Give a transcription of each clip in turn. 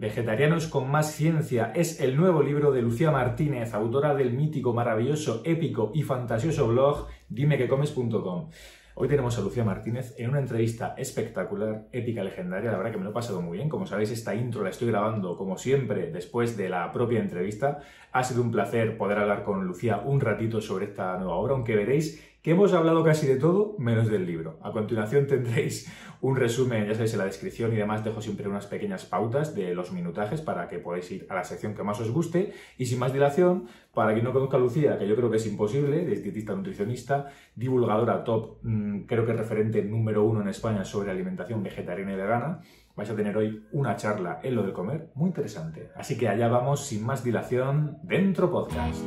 Vegetarianos con más ciencia es el nuevo libro de Lucía Martínez, autora del mítico, maravilloso, épico y fantasioso blog dimequecomes.com. Hoy tenemos a Lucía Martínez en una entrevista espectacular, épica, legendaria. La verdad que me lo he pasado muy bien. Como sabéis, esta intro la estoy grabando, como siempre, después de la propia entrevista. Ha sido un placer poder hablar con Lucía un ratito sobre esta nueva obra, aunque veréis hemos hablado casi de todo menos del libro. A continuación tendréis un resumen, ya sabéis, en la descripción y demás dejo siempre unas pequeñas pautas de los minutajes para que podáis ir a la sección que más os guste. Y sin más dilación, para quien no conozca a Lucía, que yo creo que es imposible, es dietista nutricionista, divulgadora top, mm, creo que referente número uno en España sobre alimentación vegetariana y vegana, vais a tener hoy una charla en lo de comer muy interesante. Así que allá vamos, sin más dilación, dentro podcast.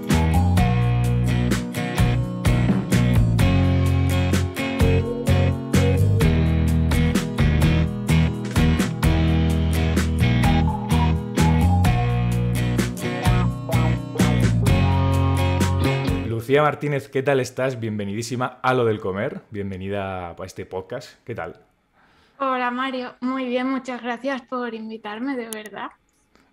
María Martínez, ¿qué tal estás? Bienvenidísima a Lo del Comer, bienvenida a este podcast, ¿qué tal? Hola Mario, muy bien, muchas gracias por invitarme, de verdad.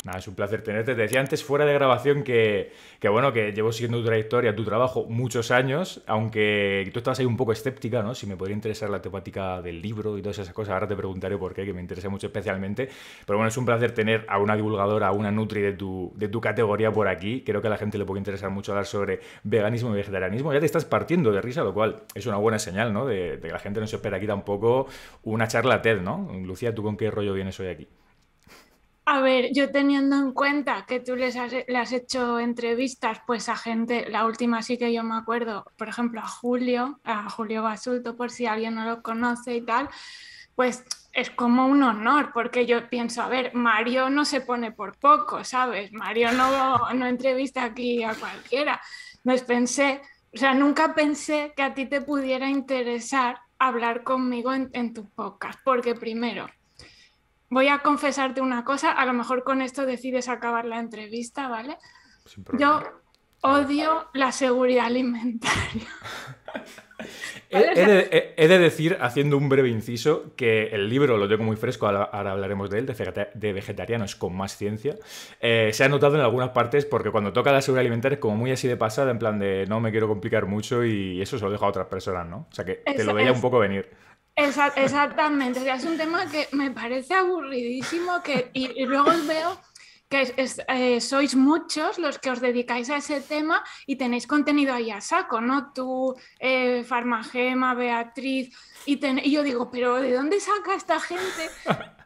Nada, es un placer tenerte. Te decía antes fuera de grabación que, que, bueno, que llevo siguiendo tu trayectoria, tu trabajo muchos años, aunque tú estabas ahí un poco escéptica, ¿no? Si me podría interesar la temática del libro y todas esas cosas. Ahora te preguntaré por qué, que me interesa mucho especialmente. Pero bueno, es un placer tener a una divulgadora, a una nutri de tu, de tu categoría por aquí. Creo que a la gente le puede interesar mucho hablar sobre veganismo y vegetarianismo. Ya te estás partiendo de risa, lo cual es una buena señal, ¿no? De, que la gente no se espera aquí tampoco una charla ¿no? Lucía, ¿tú con qué rollo vienes hoy aquí? A ver, yo teniendo en cuenta que tú les has, le has hecho entrevistas, pues a gente, la última sí que yo me acuerdo, por ejemplo, a Julio, a Julio Basulto, por si alguien no lo conoce y tal, pues es como un honor, porque yo pienso, a ver, Mario no se pone por poco, ¿sabes? Mario no, no entrevista aquí a cualquiera. Pues pensé, o sea, nunca pensé que a ti te pudiera interesar hablar conmigo en, tus podcast, porque primero, voy a confesarte una cosa, a lo mejor con esto decides acabar la entrevista, ¿vale? Yo odio la seguridad alimentaria. he, de, decir, haciendo un breve inciso, que el libro lo tengo muy fresco, ahora, hablaremos de él, de, vegetarianos con más ciencia. Eh, se ha notado en algunas partes porque cuando toca la seguridad alimentaria es como muy así de pasada, en plan de no me quiero complicar mucho y eso se lo dejo a otras personas, ¿no? O sea que te lo veía un poco venir exactamente, es un tema que me parece aburridísimo que, y, luego veo que eh, sois muchos los que os dedicáis a ese tema y tenéis contenido ahí a saco, ¿no? Tú, eh, Farmagema, Beatriz, y, yo digo, pero ¿de dónde saca esta gente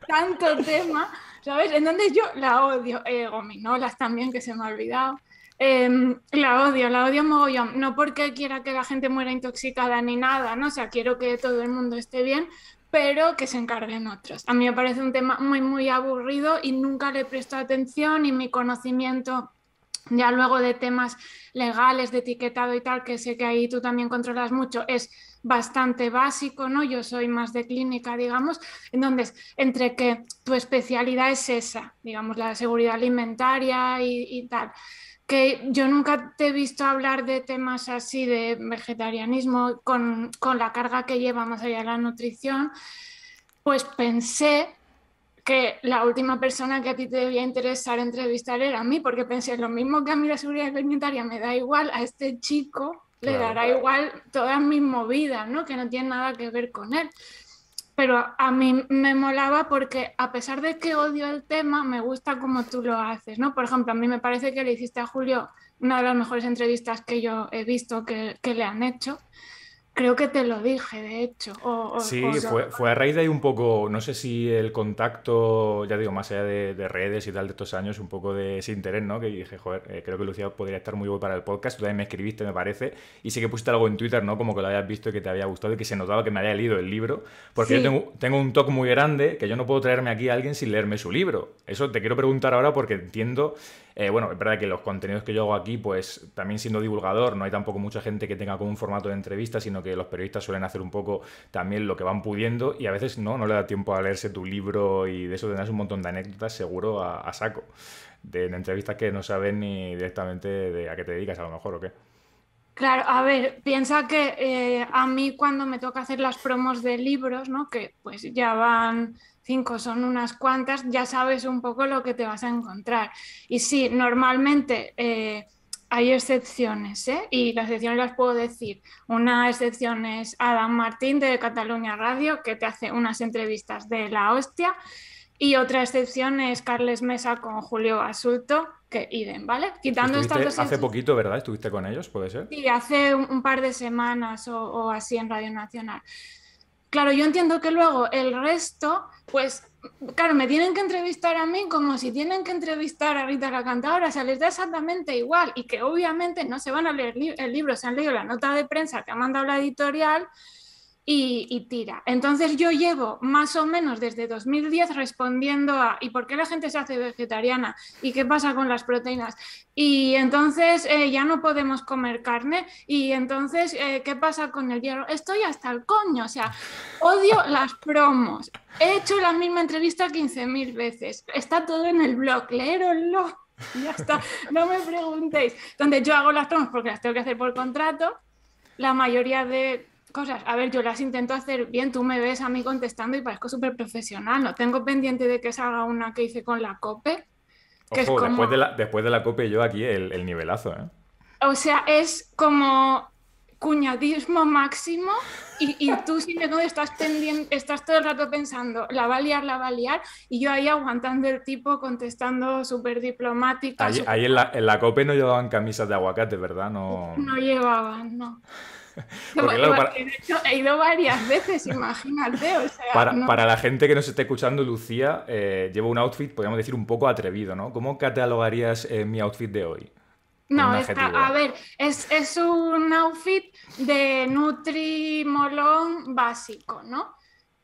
tanto tema? ¿Sabes? ¿En donde yo la odio, eh, Gominolas también, que se me ha olvidado. Em, la odio, la odio mogollón. No porque quiera que la gente muera intoxicada ni nada, ¿no? O sea, quiero que todo el mundo esté bien, pero que se encarguen otros. A mí me parece un tema muy, muy aburrido y nunca le presto atención y mi conocimiento ya luego de temas legales, de etiquetado y tal, que sé que ahí tú también controlas mucho, es bastante básico, ¿no? Yo soy más de clínica, digamos. Entonces, entre que tu especialidad es esa, digamos, la seguridad alimentaria y, y tal que yo nunca te he visto hablar de temas así de vegetarianismo con, la carga que lleva más allá de la nutrición, pues pensé que la última persona que a ti te debía interesar entrevistar era a mí, porque pensé lo mismo que a mí la seguridad alimentaria me da igual, a este chico le dará igual todas mis movidas, ¿no? Que no tiene nada que ver con él pero a mí me molaba porque a pesar de que odio el tema, me gusta como tú lo haces, ¿no? Por ejemplo, a mí me parece que le hiciste a Julio una de las mejores entrevistas que yo he visto que le han hecho. Creo que te lo dije, de hecho. sí, fue, fue, a raíz de ahí un poco, no sé si el contacto, ya digo, más allá de, redes y tal de estos años, un poco de ese interés, ¿no? Que dije, joder, eh, creo que Lucía podría estar muy buena para el podcast. Tú también me escribiste, me parece. Y sí que pusiste algo en Twitter, ¿no? Como que lo habías visto y que te había gustado y que se notaba que me había leído el libro. Porque yo tengo, tengo un toque muy grande que yo no puedo traerme aquí a alguien sin leerme su libro. Eso te quiero preguntar ahora porque entiendo eh, bueno, es verdad que los contenidos que yo hago aquí, pues también siendo divulgador, no hay tampoco mucha gente que tenga como un formato de entrevista, sino que los periodistas suelen hacer un poco también lo que van pudiendo y a veces no, no le da tiempo a leerse tu libro y de eso tendrás un montón de anécdotas seguro a, saco, de, entrevistas que no saben ni directamente a qué te dedicas a lo mejor o qué. Claro, a ver, piensa que eh, a mí cuando me toca hacer las promos de libros, ¿no? Que pues ya van cinco son unas cuantas, ya sabes un poco lo que te vas a encontrar. Y sí, normalmente eh, hay excepciones, ¿eh? y las excepciones las puedo decir. Una excepción es Adam Martín de Cataluña Radio, que te hace unas entrevistas de la hostia. Y otra excepción es Carles Mesa con Julio Basulto, que idem, ¿vale? Quitando estas dos. Hace poquito, ¿verdad? ¿Estuviste con ellos? ¿Puede ser? Sí, hace un, par de semanas o, o así en Radio Nacional. Claro, yo entiendo que luego el resto, pues, claro, me tienen que entrevistar a mí como si tienen que entrevistar a Rita la cantadora, o sea, les da exactamente igual y que obviamente no se van a leer el libro, se han leído la nota de prensa que ha mandado la editorial y, tira. Entonces yo llevo más o menos desde 2010 respondiendo a ¿y por qué la gente se hace vegetariana? ¿Y qué pasa con las proteínas? Y entonces eh, ya no podemos comer carne y entonces eh, ¿qué pasa con el hierro? Estoy hasta el coño, o sea, odio las promos. He hecho la misma entrevista 15.000 veces. Está todo en el blog, leeroslo. Ya está, no me preguntéis. donde yo hago las promos porque las tengo que hacer por contrato. La mayoría de cosas. A ver, yo las intento hacer bien, tú me ves a mí contestando y parezco súper profesional. No tengo pendiente de que salga una que hice con la COPE. Que después, de la, después de la COPE yo aquí el, nivelazo, ¿eh? O sea, es como cuñadismo máximo y, y tú sin embargo estás pendiente, estás todo el rato pensando, la va a liar, la va a liar, y yo ahí aguantando el tipo, contestando súper diplomática. Ahí, en, la, COPE no llevaban camisas de aguacate, ¿verdad? No, no llevaban, no. he ido varias veces, imagínate. O sea, para, la gente que nos esté escuchando, Lucía, eh, llevo un outfit, podríamos decir, un poco atrevido, ¿no? ¿Cómo catalogarías eh, mi outfit de hoy? No, a ver, es, un outfit de Nutri Molón básico, ¿no?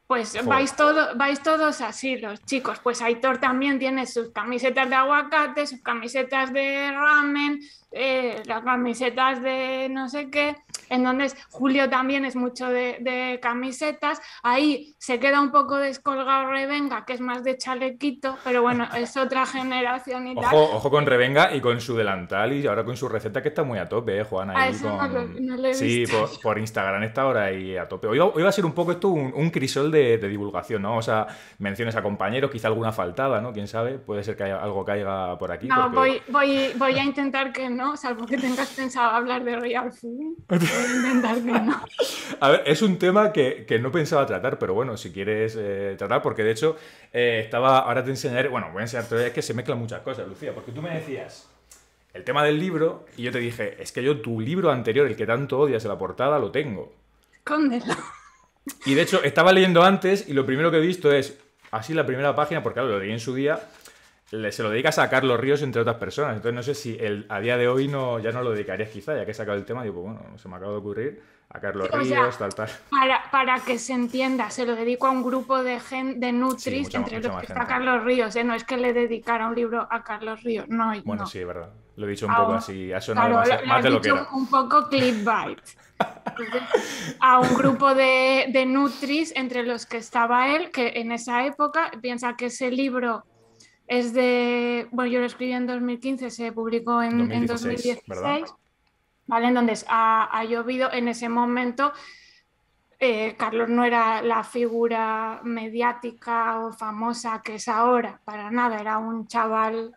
Pues vais, vais todos así, los chicos. Pues Aitor también tiene sus camisetas de aguacate, sus camisetas de ramen, eh, las camisetas de no sé qué, en donde Julio también es mucho de, camisetas, ahí se queda un poco descolgado Revenga, que es más de chalequito, pero bueno, es otra generación y ojo, tal. Ojo con Revenga y con su delantal y ahora con su receta que está muy a tope, eh, Juana? Ah, sí, Por, Instagram está ahora y a tope. Hoy, va a ser un poco esto un, crisol de, divulgación, ¿no? O sea, menciones a compañeros, quizá alguna faltada, ¿no? Quién sabe, puede ser que haya, algo caiga por aquí. No, voy, voy, voy a intentar que ¿no? Salvo que tengas pensado hablar de Royal Food. intentar no. A ver, es un tema que, no pensaba tratar, pero bueno, si quieres eh, tratar, porque de hecho eh, estaba, ahora te enseñaré, bueno, voy a enseñarte, es que se mezclan muchas cosas, Lucía, porque tú me decías el tema del libro y yo te dije, es que yo tu libro anterior, el que tanto odias en la portada, lo tengo. Cóndelo. Y de hecho, estaba leyendo antes y lo primero que he visto es, así la primera página, porque claro, lo leí en su día, se lo dedicas a Carlos Ríos, entre otras personas. Entonces no sé si el, a día de hoy no, ya no lo dedicarías quizá, ya que he sacado el tema, digo, pues bueno, se me acaba de ocurrir a Carlos Ríos, tal, tal. Para, para, que se entienda, se lo dedico a un grupo de, gen, de nutris, entre los que está Carlos Ríos, ¿eh? no es que le dedicara un libro a Carlos Ríos, no. Bueno, sí, es verdad. Lo he dicho un ah, poco así, ha sonado claro, más, lo, lo lo Un poco clip-byte. a un grupo de, de nutris, entre los que estaba él, que en esa época piensa que ese libro es de, bueno, yo lo escribí en 2015, se publicó en 2016, ¿vale? Entonces ha, ha, llovido en ese momento. Eh, Carlos no era la figura mediática o famosa que es ahora, para nada, era un chaval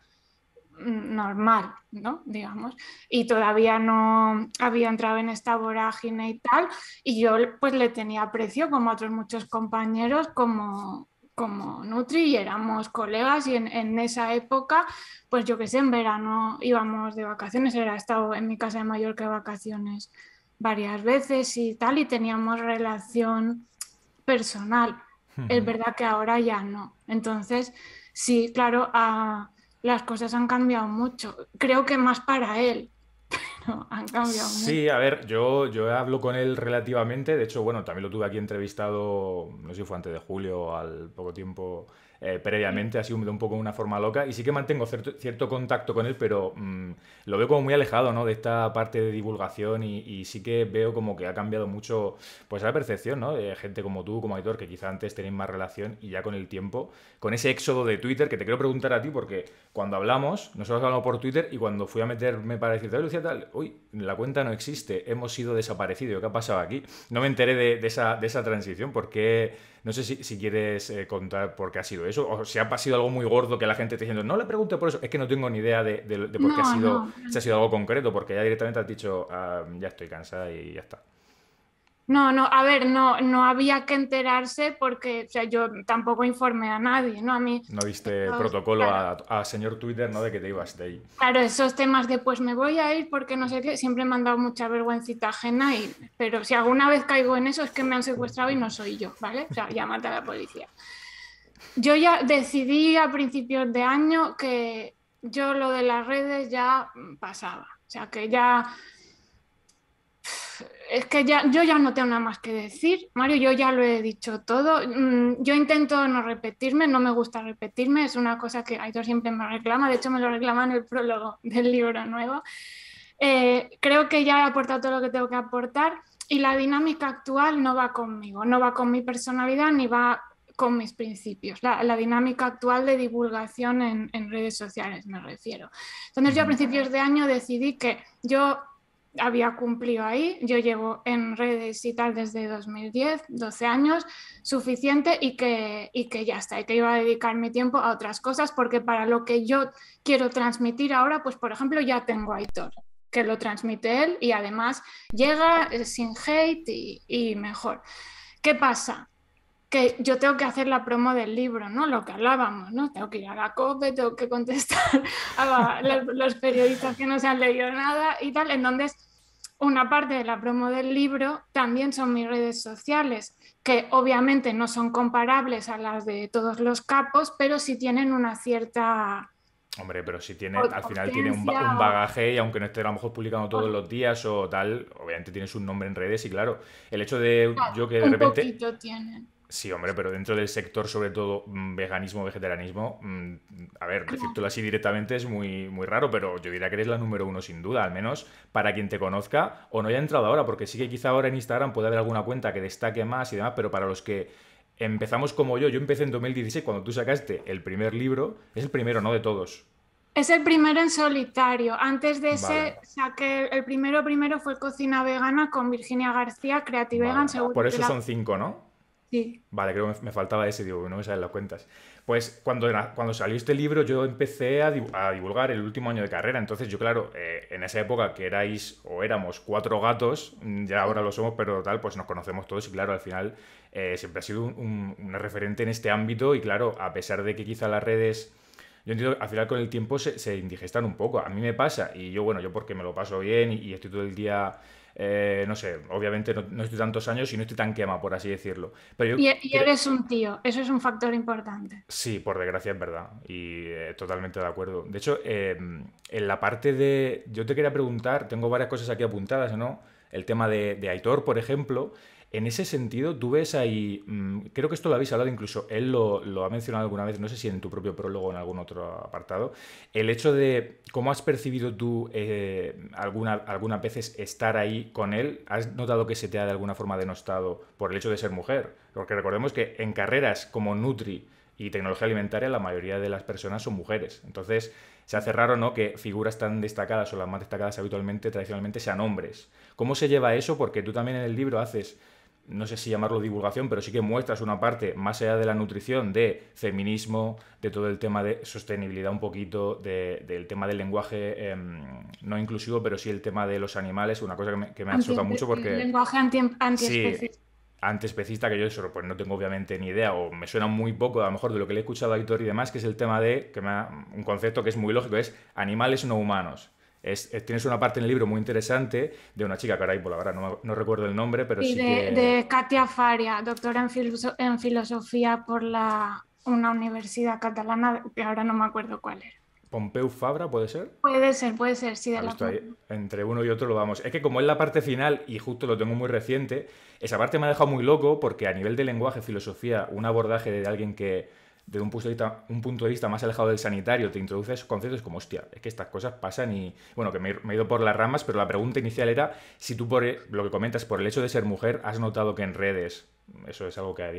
normal, ¿no? Digamos. Y todavía no había entrado en esta vorágine y tal. Y yo pues le tenía aprecio, como otros muchos compañeros, como, como Nutri y éramos colegas y en, esa época, pues yo que sé, en verano íbamos de vacaciones, era estado en mi casa de Mallorca de vacaciones varias veces y tal, y teníamos relación personal. Es verdad que ahora ya no. Entonces, sí, claro, a, ah, las cosas han cambiado mucho. Creo que más para él, pero han cambiado. Sí, a ver, yo, yo hablo con él relativamente, de hecho, bueno, también lo tuve aquí entrevistado, no sé si fue antes de julio, o al poco tiempo eh, previamente, así sido un poco una forma loca. Y sí que mantengo cierto, contacto con él, pero mm, lo veo como muy alejado ¿no? de esta parte de divulgación y, sí que veo como que ha cambiado mucho pues la percepción ¿no? de gente como tú, como editor, que quizá antes tenéis más relación y ya con el tiempo, con ese éxodo de Twitter, que te quiero preguntar a ti, porque cuando hablamos, nosotros hablamos por Twitter y cuando fui a meterme para decirte, Lucía, tal, uy, la cuenta no existe, hemos sido desaparecidos, ¿qué ha pasado aquí? No me enteré de, esa, de esa transición, porque no sé si, quieres eh, contar por qué ha sido eso, o si ha sido algo muy gordo que la gente te diciendo, no le pregunte por eso, es que no tengo ni idea de, de, por qué ha sido, ha sido algo concreto, porque ya directamente has dicho, ah, ya estoy cansada y ya está. No, no, a ver, no, no había que enterarse porque o sea, yo tampoco informé a nadie, ¿no? A mí. No viste protocolo a, señor Twitter, ¿no? De que te ibas de ahí. Claro, esos temas de pues me voy a ir porque no sé qué, siempre me han dado mucha vergüencita ajena, y, pero si alguna vez caigo en eso es que me han secuestrado y no soy yo, ¿vale? O sea, llámate a la policía. Yo ya decidí a principios de año que yo lo de las redes ya pasaba, o sea, que ya es que ya, yo ya no tengo nada más que decir. Mario, yo ya lo he dicho todo. Mm, yo intento no repetirme, no me gusta repetirme. Es una cosa que Aitor siempre me reclama. De hecho, me lo reclama en el prólogo del libro nuevo. Eh, creo que ya he aportado todo lo que tengo que aportar y la dinámica actual no va conmigo, no va con mi personalidad ni va con mis principios, la, dinámica actual de divulgación en, en redes sociales me refiero. Entonces yo a principios de año decidí que yo había cumplido ahí. Yo llevo en redes y tal desde 2010, 12 años, suficiente y que, y que ya está, y que iba a dedicar mi tiempo a otras cosas, porque para lo que yo quiero transmitir ahora, pues por ejemplo, ya tengo Aitor, que lo transmite él y además llega eh, sin hate y mejor. ¿Qué pasa? que yo tengo que hacer la promo del libro, ¿no? Lo que hablábamos, ¿no? Tengo que ir a la COPE, tengo que contestar a los periodistas que no se han leído nada y tal. Entonces, una parte de la promo del libro también son mis redes sociales, que obviamente no son comparables a las de todos los capos, pero sí tienen una cierta... Hombre, pero si tiene, al final tiene un, bagaje y aunque no esté a lo mejor publicando todos los días o tal, obviamente tienes un nombre en redes y claro, el hecho de yo que de repente... Poquito tienen. Sí, hombre, pero dentro del sector, sobre todo mm, veganismo, vegetarianismo, mm, a ver, decírtelo así directamente es muy, muy raro, pero yo diría que eres la número uno sin duda, al menos para quien te conozca o no haya entrado ahora, porque sí que quizá ahora en Instagram puede haber alguna cuenta que destaque más y demás, pero para los que empezamos como yo, yo empecé en 2016 cuando tú sacaste el primer libro, es el primero, ¿no? De todos. Es el primero en solitario. Antes de ese saqué el primero, primero fue Cocina Vegana con Virginia García, Creative Vegan. Seguro Por eso son cinco, ¿no? Vale, creo que me faltaba ese, digo, no me salen las cuentas. Pues cuando, cuando salió este libro yo empecé a, divulgar el último año de carrera, entonces yo claro, eh, en esa época que erais o éramos cuatro gatos, mm, ya ahora lo somos, pero tal, pues nos conocemos todos y claro, al final eh, siempre ha sido un, referente en este ámbito y claro, a pesar de que quizá las redes... Yo entiendo que al final con el tiempo se, indigestan un poco. A mí me pasa, y yo, bueno, yo porque me lo paso bien y estoy todo el día eh, no sé, obviamente no, estoy tantos años y no estoy tan quema, por así decirlo. Pero y, eres un tío, eso es un factor importante. Sí, por desgracia es verdad, y eh, totalmente de acuerdo. De hecho, eh, en la parte de... Yo te quería preguntar, tengo varias cosas aquí apuntadas, ¿no? El tema de, de Aitor, por ejemplo, en ese sentido, tú ves ahí, mm, creo que esto lo habéis hablado incluso, él lo, ha mencionado alguna vez, no sé si en tu propio prólogo o en algún otro apartado, el hecho de cómo has percibido tú eh, alguna, algunas veces estar ahí con él, ¿has notado que se te ha de alguna forma denostado por el hecho de ser mujer? Porque recordemos que en carreras como Nutri y tecnología alimentaria la mayoría de las personas son mujeres, entonces se hace raro, ¿no? Que figuras tan destacadas o las más destacadas habitualmente, tradicionalmente, sean hombres. ¿Cómo se lleva eso? Porque tú también en el libro haces no sé si llamarlo divulgación, pero sí que muestras una parte más allá de la nutrición, de feminismo, de todo el tema de sostenibilidad un poquito, del tema del lenguaje em, no inclusivo, pero sí el tema de los animales, una cosa que me, que mucho porque... El lenguaje anti, antiespecista que yo eso, pues no tengo obviamente ni idea o me suena muy poco a lo mejor de lo que le he escuchado a Vitor y demás, que es el tema de, que me un concepto que es muy lógico, es animales no humanos. Eh, tienes una parte en el libro muy interesante de una chica, caray, por pues ahora no, recuerdo el nombre, pero sí. de, de, Katia Faria, doctora en, filosofía por la, una universidad catalana, que ahora no me acuerdo cuál era. Pompeu Fabra, ¿puede ser? Puede ser, puede ser, sí, de la ahí? Entre uno y otro lo vamos. Es que como es la parte final, y justo lo tengo muy reciente, esa parte me ha dejado muy loco porque a nivel de lenguaje, filosofía, un abordaje de alguien que, desde un punto, de vista, un punto de vista más alejado del sanitario, te introduces conceptos como, hostia, es que estas cosas pasan y, bueno, que me, he ido por las ramas, pero la pregunta inicial era si tú, por e, lo que comentas, por el hecho de ser mujer, has notado que en redes, eso es algo que en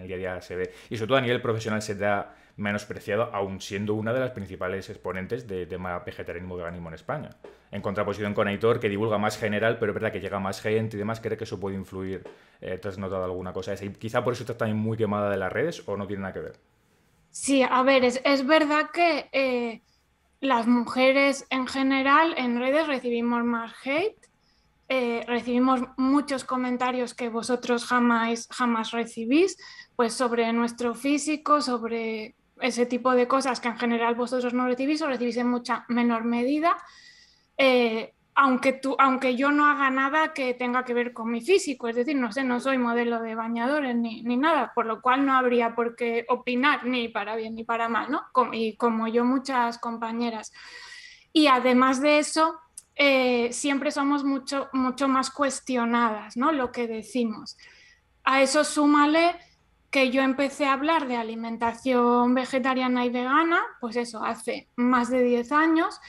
el día a día se ve, y sobre todo a nivel profesional se te ha menospreciado, aún siendo una de las principales exponentes de tema vegetarianismo veganismo en España. En contraposición con Aitor, que divulga más general, pero es verdad que llega más gente y demás, ¿cree que eso puede influir? Eh, ¿Te has notado alguna cosa esa? Y quizá por eso estás también muy quemada de las redes o no tiene nada que ver. Sí, a ver, es, verdad que eh, las mujeres en general en redes recibimos más hate, eh, recibimos muchos comentarios que vosotros jamás, jamás recibís, pues sobre nuestro físico, sobre ese tipo de cosas que en general vosotros no recibís o recibís en mucha menor medida. Eh, aunque, tú, aunque yo no haga nada que tenga que ver con mi físico, es decir, no sé, no soy modelo de bañadores ni, nada, por lo cual no habría por qué opinar ni para bien ni para mal, ¿no? Como, y como yo muchas compañeras. Y además de eso, eh, siempre somos mucho, mucho más cuestionadas, ¿no? Lo que decimos. A eso súmale que yo empecé a hablar de alimentación vegetariana y vegana, pues eso, hace más de 10 años,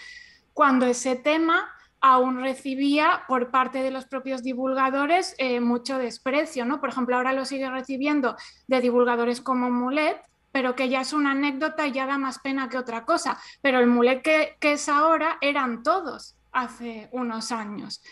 cuando ese tema aún recibía por parte de los propios divulgadores eh, mucho desprecio. ¿no? Por ejemplo, ahora lo sigue recibiendo de divulgadores como Mulet, pero que ya es una anécdota y ya da más pena que otra cosa. Pero el Mulet que, es ahora eran todos hace unos años.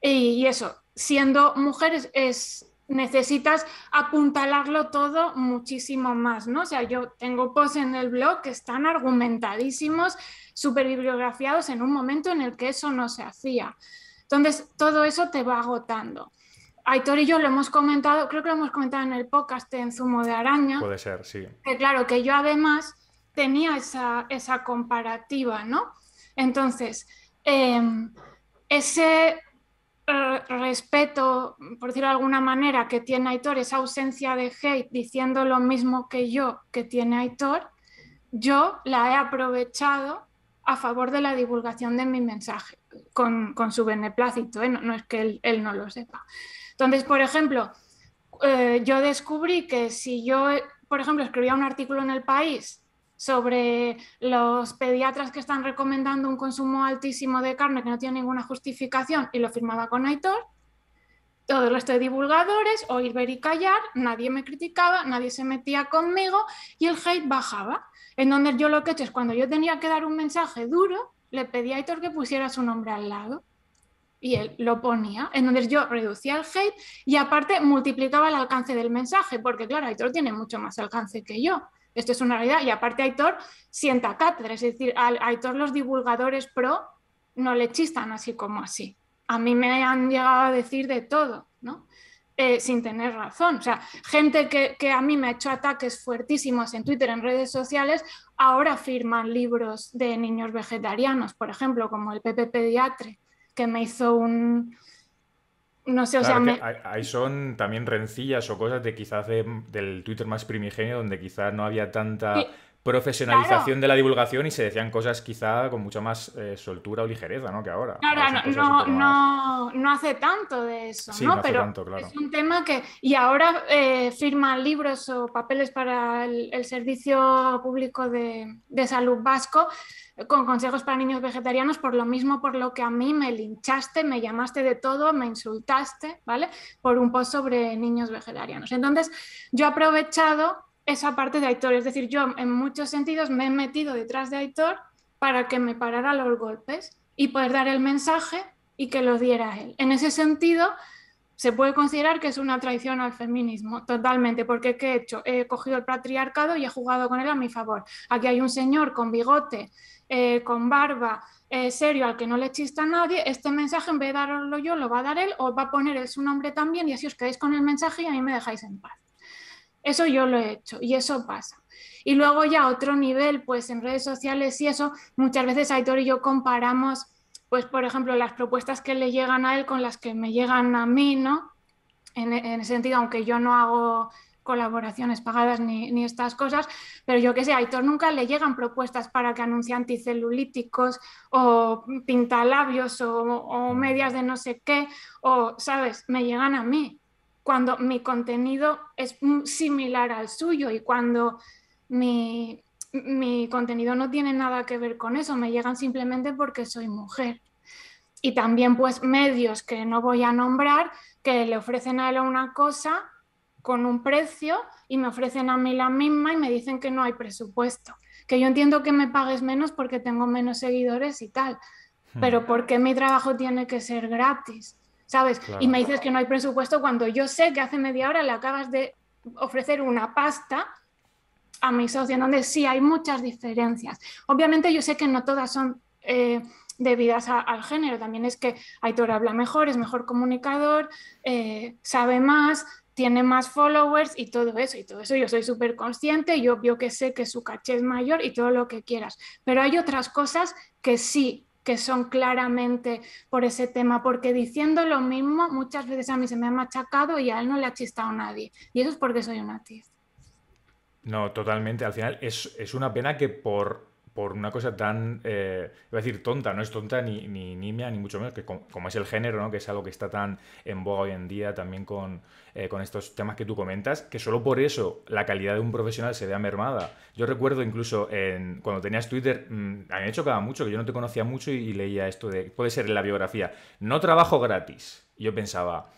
Y, eso, siendo mujeres es, necesitas apuntalarlo todo muchísimo más, ¿no? O sea, yo tengo posts en el blog que están argumentadísimos superbibliografiados en un momento en el que eso no se hacía. Entonces, todo eso te va agotando. Aitor y yo lo hemos comentado, creo que lo hemos comentado en el podcast en Zumo de Araña. Puede ser, sí. Que claro, que yo además tenía esa, esa comparativa, ¿no? Entonces, em, ese eh, respeto, por decirlo de alguna manera, que tiene Aitor, esa ausencia de hate diciendo lo mismo que yo que tiene Aitor, yo la he aprovechado a favor de la divulgación de mi mensaje, con, su beneplácito, ¿eh? no, es que él, no lo sepa. Entonces, por ejemplo, eh, yo descubrí que si yo, por ejemplo, escribía un artículo en el país sobre los pediatras que están recomendando un consumo altísimo de carne que no tiene ninguna justificación y lo firmaba con Aitor, todo el resto de divulgadores, oír, ver y callar, nadie me criticaba, nadie se metía conmigo y el hate bajaba. En donde yo lo que he hecho es cuando yo tenía que dar un mensaje duro, le pedí a Aitor que pusiera su nombre al lado y él lo ponía. En donde yo reducía el hate y aparte multiplicaba el alcance del mensaje, porque claro, Aitor tiene mucho más alcance que yo. Esto es una realidad. Y aparte Aitor sienta cátedra, es decir, a Aitor los divulgadores pro no le chistan así como así a mí me han llegado a decir de todo, ¿no? Eh, sin tener razón. O sea, gente que, a mí me ha hecho ataques fuertísimos en Twitter, en redes sociales, ahora firman libros de niños vegetarianos, por ejemplo, como el Pepe Pediatre, que me hizo un... No sé, o sea... Ahí son también rencillas o cosas de quizás del Twitter más primigenio, donde quizás no había tanta profesionalización de la divulgación y se decían cosas quizá con mucha más eh, soltura o ligereza, ¿no? Que ahora. no, hace tanto de eso, Pero es un tema que... Y ahora eh, firma libros o papeles para el, Servicio Público de, de, Salud Vasco con consejos para niños vegetarianos por lo mismo por lo que a mí me linchaste, me llamaste de todo, me insultaste, ¿vale? Por un post sobre niños vegetarianos. Entonces, yo he aprovechado esa parte de Aitor. Es decir, yo en muchos sentidos me he metido detrás de Aitor para que me parara los golpes y poder dar el mensaje y que lo diera él. En ese sentido, se puede considerar que es una traición al feminismo, totalmente, porque ¿qué he hecho? He cogido el patriarcado y he jugado con él a mi favor. Aquí hay un señor con bigote, eh, con barba, eh, serio, al que no le chista nadie. Este mensaje, en vez de darlo yo, lo va a dar él, o va a poner él su nombre también, y así os quedáis con el mensaje y a mí me dejáis en paz. Eso yo lo he hecho y eso pasa. Y luego ya otro nivel, pues en redes sociales y eso, muchas veces Aitor y yo comparamos, pues por ejemplo, las propuestas que le llegan a él con las que me llegan a mí, ¿no? En, ese sentido, aunque yo no hago colaboraciones pagadas ni, estas cosas, pero yo que sé, a Aitor nunca le llegan propuestas para que anuncie anticelulíticos o pintalabios o, o mm. medias de no sé qué, o, ¿sabes? Me llegan a mí cuando mi contenido es similar al suyo y cuando mi, mi contenido no tiene nada que ver con eso, me llegan simplemente porque soy mujer. Y también pues medios que no voy a nombrar, que le ofrecen a él una cosa con un precio y me ofrecen a mí la misma y me dicen que no hay presupuesto. Que yo entiendo que me pagues menos porque tengo menos seguidores y tal, hmm. pero ¿por qué mi trabajo tiene que ser gratis? ¿sabes? Y me dices que no hay presupuesto cuando yo sé que hace media hora le acabas de ofrecer una pasta a mi socio, en donde sí hay muchas diferencias. Obviamente yo sé que no todas son eh, debidas al género, también es que Aitor habla mejor, es mejor comunicador, eh, sabe más, tiene más followers y todo eso, y todo eso yo soy súper consciente, yo obvio que sé que su caché es mayor y todo lo que quieras, pero hay otras cosas que sí que son claramente por ese tema, porque diciendo lo mismo muchas veces a mí se me ha machacado y a él no le ha chistado nadie. Y eso es porque soy una tía. No, totalmente. Al final es, es una pena que por por una cosa tan, eh, iba a decir tonta, no es tonta ni, ni nimia, ni mucho menos, que como es el género, ¿no? que es algo que está tan en boga hoy en día también eh, con, estos temas que tú comentas, que solo por eso la calidad de un profesional se vea mermada. Yo recuerdo incluso cuando tenías Twitter, mm, a mí me chocaba mucho, que yo no te conocía mucho y, leía esto de, puede ser en la biografía, no trabajo gratis. yo pensaba,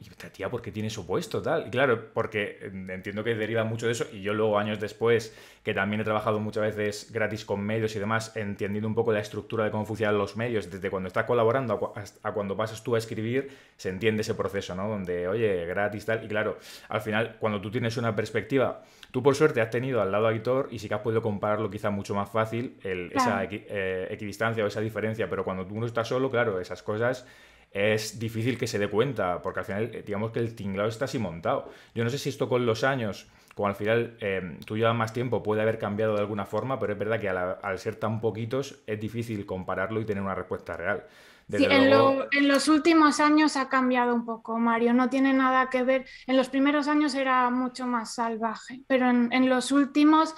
y, esta tía, ¿por qué tiene su puesto? Tal. Y claro, porque entiendo que deriva mucho de eso. Y yo luego, años después, que también he trabajado muchas veces gratis con medios y demás, entendiendo un poco la estructura de cómo funcionan los medios, desde cuando estás colaborando a, cuando pasas tú a escribir, se entiende ese proceso, ¿no? Donde, oye, gratis, tal. Y claro, al final, cuando tú tienes una perspectiva, tú por suerte has tenido al lado a Aitor y sí que has podido compararlo quizá mucho más fácil, esa eh, equidistancia o esa diferencia. Pero cuando tú no estás solo, claro, esas cosas es difícil que se dé cuenta, porque al final, eh, digamos que el tinglado está así montado. Yo no sé si esto con los años, como al final em, tú llevas más tiempo, puede haber cambiado de alguna forma, pero es verdad que al ser tan poquitos es difícil compararlo y tener una respuesta real. Sí, en, los últimos años ha cambiado un poco, Mario. No tiene nada que ver. En los primeros años era mucho más salvaje, pero en, los últimos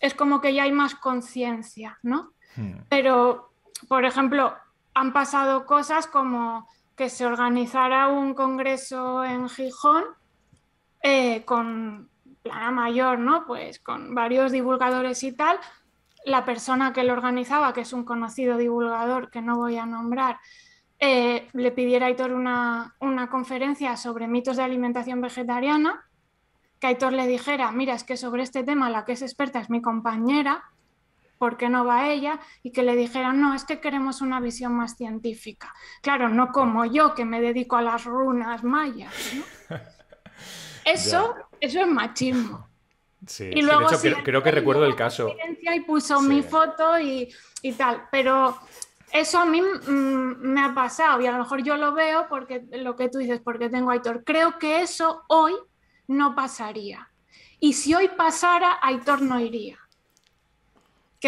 es como que ya hay más conciencia, ¿no? Hmm. Pero, por ejemplo, han pasado cosas como que se organizara un congreso en Gijón eh, con plana mayor, ¿no? Pues con varios divulgadores y tal. La persona que lo organizaba, que es un conocido divulgador que no voy a nombrar, eh, le pidiera a Aitor una, una conferencia sobre mitos de alimentación vegetariana, que Aitor le dijera, mira, es que sobre este tema la que es experta es mi compañera, por qué no va ella y que le dijeran, no, es que queremos una visión más científica. Claro, no como yo que me dedico a las runas mayas. Eso, eso es machismo. y luego, creo, que recuerdo el caso. Y puso mi foto y, tal, pero eso a mí mm, me ha pasado y a lo mejor yo lo veo porque lo que tú dices, porque tengo Aitor. Creo que eso hoy no pasaría. Y si hoy pasara, Aitor no iría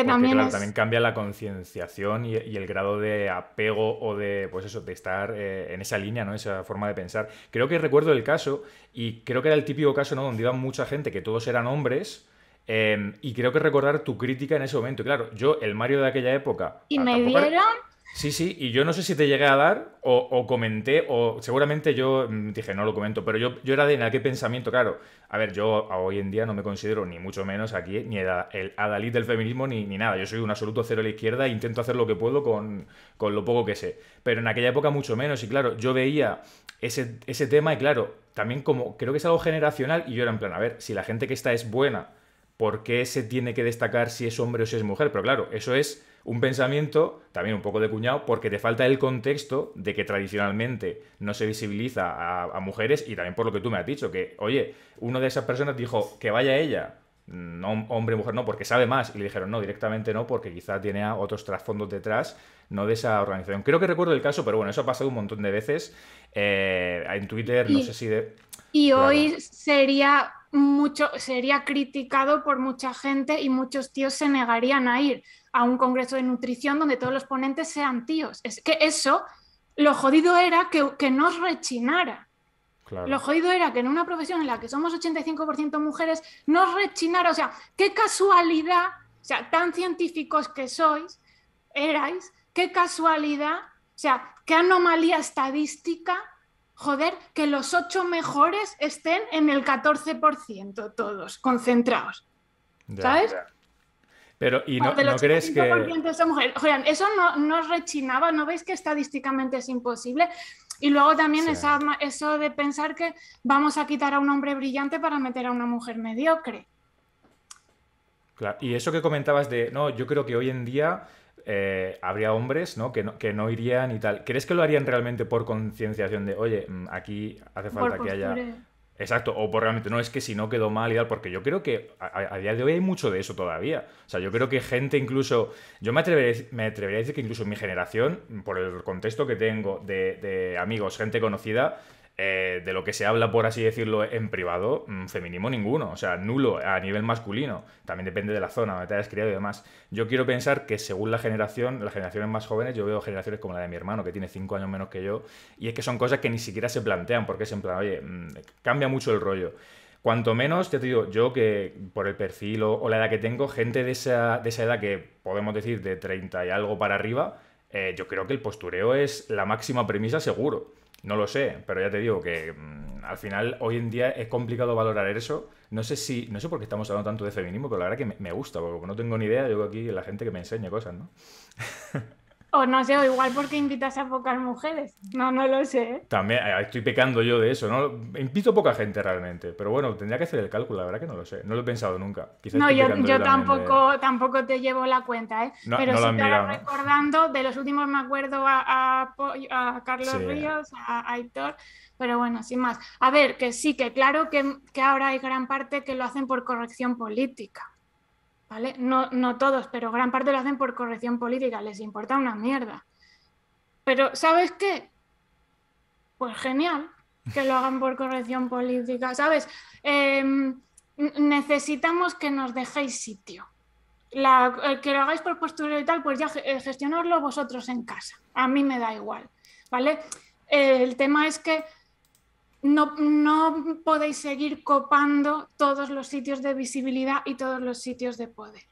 también, claro, también cambia la concienciación y, el grado de apego o de, pues eso, de estar eh, en esa línea, ¿no? Esa forma de pensar. Creo que recuerdo el caso, y creo que era el típico caso, ¿no? Donde iba mucha gente, que todos eran hombres, eh, y creo que recordar tu crítica en ese momento. Claro, yo, el Mario de aquella época... Y me vieron... Sí, sí, y yo no sé si te llegué a dar o, comenté, o seguramente yo mm, dije, no lo comento, pero yo, yo era de en aquel pensamiento, claro, a ver, yo hoy en día no me considero ni mucho menos aquí eh, ni el, el adalid del feminismo ni, ni, nada, yo soy un absoluto cero a la izquierda e intento hacer lo que puedo con, lo poco que sé, pero en aquella época mucho menos, y claro, yo veía ese, ese tema y claro, también como creo que es algo generacional y yo era en plan, a ver, si la gente que está es buena, ¿por qué se tiene que destacar si es hombre o si es mujer? Pero claro, eso es un pensamiento, también un poco de cuñado, porque te falta el contexto de que tradicionalmente no se visibiliza a, mujeres y también por lo que tú me has dicho, que, oye, una de esas personas dijo que vaya ella, no hombre, mujer, no, porque sabe más. Y le dijeron, no, directamente no, porque quizá tiene otros trasfondos detrás, no de esa organización. Creo que recuerdo el caso, pero bueno, eso ha pasado un montón de veces eh, en Twitter, no sé si de... Y hoy sería mucho, sería criticado por mucha gente y muchos tíos se negarían a ir a un congreso de nutrición donde todos los ponentes sean tíos. Es que eso, lo jodido era que, nos rechinara. Lo jodido era que en una profesión en la que somos 85% mujeres, nos rechinara. O sea, qué casualidad, o sea, tan científicos que sois, erais, qué casualidad, o sea, qué anomalía estadística, joder, que los ocho mejores estén en el 14% todos, concentrados. ¿Sabes? Pero, ¿y no, crees que...? eso no, rechinaba, ¿no veis que estadísticamente es imposible? Y luego también eso de pensar que vamos a quitar a un hombre brillante para meter a una mujer mediocre. Claro, y eso que comentabas de, no, yo creo que hoy en día eh, habría hombres Que, que no irían y tal. ¿Crees que lo harían realmente por concienciación de, oye, mm, aquí hace falta que haya Exacto, o por realmente no es que si no quedó mal y tal, porque yo creo que a, día de hoy hay mucho de eso todavía. O sea, yo creo que gente incluso, yo me atrevería, me atrevería a decir que incluso mi generación, por el contexto que tengo de, de amigos, gente conocida, eh, de lo que se habla, por así decirlo, en privado, mm, feminismo ninguno, o sea, nulo a nivel masculino. También depende de la zona donde te hayas criado y demás. Yo quiero pensar que según la generación, las generaciones más jóvenes, yo veo generaciones como la de mi hermano, que tiene 5 años menos que yo, y es que son cosas que ni siquiera se plantean, porque es en plan, oye, mm, cambia mucho el rollo. Cuanto menos, te digo, yo que por el perfil o, la edad que tengo, gente de esa, de esa edad que podemos decir de 30 y algo para arriba, eh, yo creo que el postureo es la máxima premisa seguro. No lo sé, pero ya te digo que mm, al final hoy en día es complicado valorar eso. No sé si, no sé por qué estamos hablando tanto de feminismo, pero la verdad que me, gusta, porque no tengo ni idea, yo aquí la gente que me enseña cosas, ¿no? O no sé, o igual porque invitas a pocas mujeres. No, no lo sé. ¿eh? También ah, estoy pecando yo de eso, ¿no? Invito poca gente realmente. Pero bueno, tendría que hacer el cálculo, la verdad que no lo sé. No lo he pensado nunca. no, yo, tampoco, tampoco te llevo la cuenta, ¿eh? pero si te recordando, de los últimos me acuerdo a, Carlos Ríos, a, Aitor, Pero bueno, sin más. A ver, que sí, que claro que ahora hay gran parte que lo hacen por corrección política. No, no todos, pero gran parte lo hacen por corrección política, les importa una mierda. Pero ¿sabes qué? Pues genial que lo hagan por corrección política, ¿sabes? Em, necesitamos que nos dejéis sitio. Eh, que lo hagáis por postura y tal, pues ya eh, gestionarlo vosotros en casa. A mí me da igual, ¿vale? el tema es que no, podéis seguir copando todos los sitios de visibilidad y todos los sitios de poder.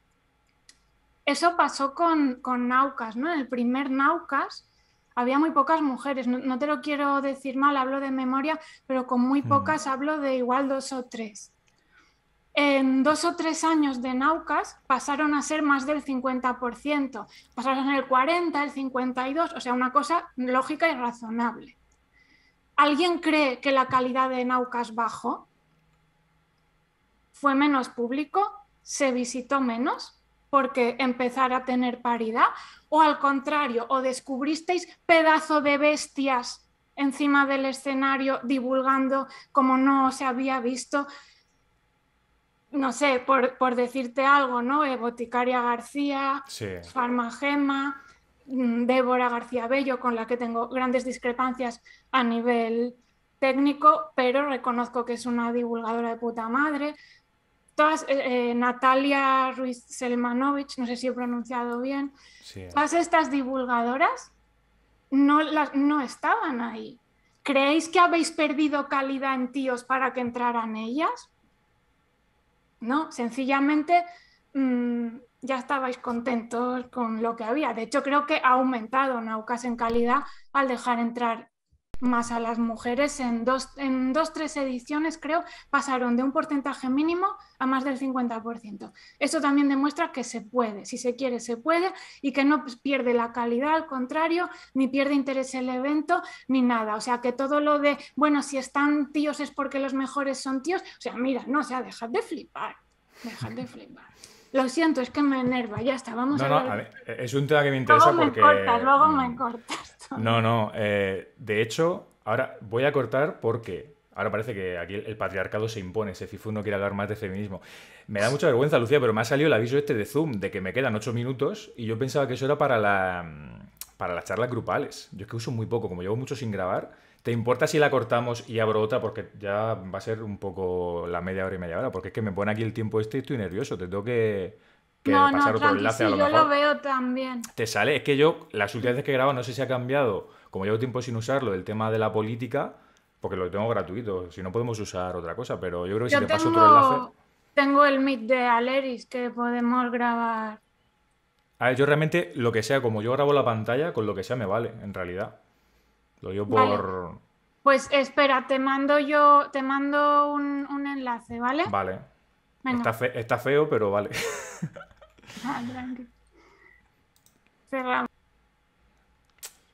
Eso pasó con, con Naucas, En el primer Naucas había muy pocas mujeres, no, te lo quiero decir mal, hablo de memoria, pero con muy hmm. pocas hablo de igual dos o tres. En dos o tres años de Naucas pasaron a ser más del 50%, pasaron el 40, el 52, o sea, una cosa lógica y razonable. ¿Alguien cree que la calidad de Naucas Bajo ¿Fue menos público? ¿Se visitó menos? porque empezara a tener paridad, o al contrario, o descubristeis pedazo de bestias encima del escenario divulgando como no se había visto, no sé, por, decirte algo, ¿no? Boticaria García, Farmagema, Mm, Débora García Bello, con la que tengo grandes discrepancias a nivel técnico, pero reconozco que es una divulgadora de puta madre. Todas, eh, eh, Natalia Ruiz Selmanovich, no sé si he pronunciado bien, todas estas divulgadoras no, las, no estaban ahí. ¿Creéis que habéis perdido calidad en tíos para que entraran ellas? No, sencillamente mm, ya estabais contentos con lo que había. De hecho, creo que ha aumentado Naucas en calidad al dejar entrar más a las mujeres. En dos, en dos, tres ediciones, creo, pasaron de un porcentaje mínimo a más del 50%. Eso también demuestra que se puede, si se quiere, se puede y que no pierde la calidad, al contrario, ni pierde interés el evento, ni nada. O sea, que todo lo de, bueno, si están tíos es porque los mejores son tíos, o sea, mira, no, o sea, dejad de flipar, dejad de flipar. Lo siento, es que me enerva, ya está, vamos a ver. No, a es un tema que me interesa luego Me cortas, luego me mm, cortas. No, no, eh, de hecho, ahora voy a cortar porque Ahora parece que aquí el patriarcado se impone, Sefifu no quiere hablar más de feminismo. Me da mucha vergüenza, Lucía, pero me ha salido el aviso este de Zoom de que me quedan ocho minutos y yo pensaba que eso era para, la, mm, para las charlas grupales. Yo es que uso muy poco, como llevo mucho sin grabar, ¿Te importa si la cortamos y abro otra? Porque ya va a ser un poco la media hora y media hora, porque es que me pone aquí el tiempo este y estoy nervioso, te tengo que, pasar otro enlace a lo yo lo veo también. Te sale, es que yo las últimas veces que grabo no sé si ha cambiado, como llevo tiempo sin usarlo, el tema de la política, porque lo tengo gratuito, si no podemos usar otra cosa, pero yo creo que si te paso otro enlace... Tengo el Meet de Aleris que podemos grabar. A ver, yo realmente lo que sea, como yo grabo la pantalla, con lo que sea me vale, en realidad. Lo por. Pues espera, te mando yo, te mando un, enlace, ¿vale? Vale. Está, feo, pero vale. Ah, Cerramos.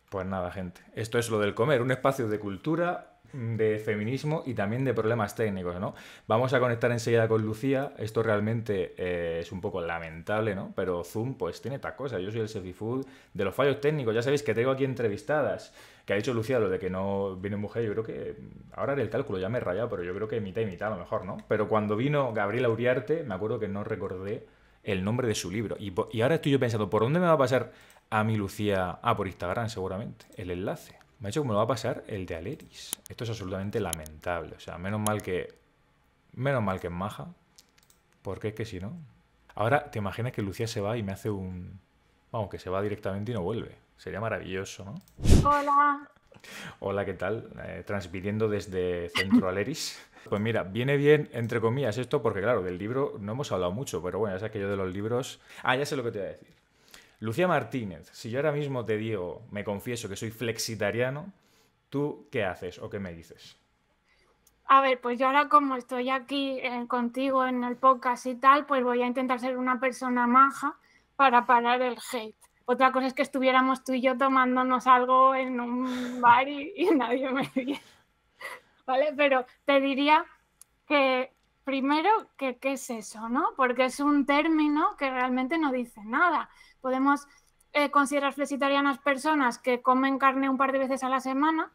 Pues nada, gente. Esto es lo del comer, un espacio de cultura, de feminismo y también de problemas técnicos, ¿no? Vamos a conectar enseguida con Lucía. Esto realmente eh, es un poco lamentable, ¿no? Pero Zoom, pues tiene tal cosa. Yo soy el selfie Food de los fallos técnicos. Ya sabéis que tengo aquí entrevistadas. Que ha dicho Lucía lo de que no viene mujer, yo creo que. Ahora haré el cálculo, ya me he rayado, pero yo creo que mitad y mitad a lo mejor, ¿no? Pero cuando vino Gabriela Uriarte, me acuerdo que no recordé el nombre de su libro. Y, y ahora estoy yo pensando, ¿por dónde me va a pasar a mi Lucía? Ah, por Instagram, seguramente. El enlace. Me ha que me lo va a pasar el de Aleris. Esto es absolutamente lamentable. O sea, menos mal que. Menos mal que es maja. Porque es que si no. Ahora, ¿te imaginas que Lucía se va y me hace un. Vamos, que se va directamente y no vuelve. Sería maravilloso, ¿no? Hola. Hola, ¿qué tal? Eh, transmitiendo desde Centro Aleris. Pues mira, viene bien, entre comillas, esto porque, claro, del libro no hemos hablado mucho, pero bueno, ya sé que yo de los libros. Ah, ya sé lo que te voy a decir. Lucía Martínez, si yo ahora mismo te digo, me confieso que soy flexitariano, ¿tú qué haces o qué me dices? A ver, pues yo ahora como estoy aquí eh, contigo en el podcast y tal, pues voy a intentar ser una persona maja para parar el hate. Otra cosa es que estuviéramos tú y yo tomándonos algo en un bar y, nadie me diría. ¿Vale? Pero te diría que, primero, ¿qué, es eso? ¿no? Porque es un término que realmente no dice nada. Podemos eh, considerar flexitarianas personas que comen carne un par de veces a la semana,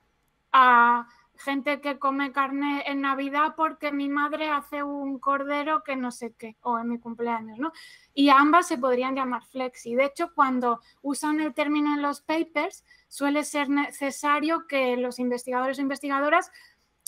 a gente que come carne en Navidad porque mi madre hace un cordero que no sé qué, o en mi cumpleaños, ¿no? Y ambas se podrían llamar flexi. De hecho, cuando usan el término en los papers, suele ser necesario que los investigadores o investigadoras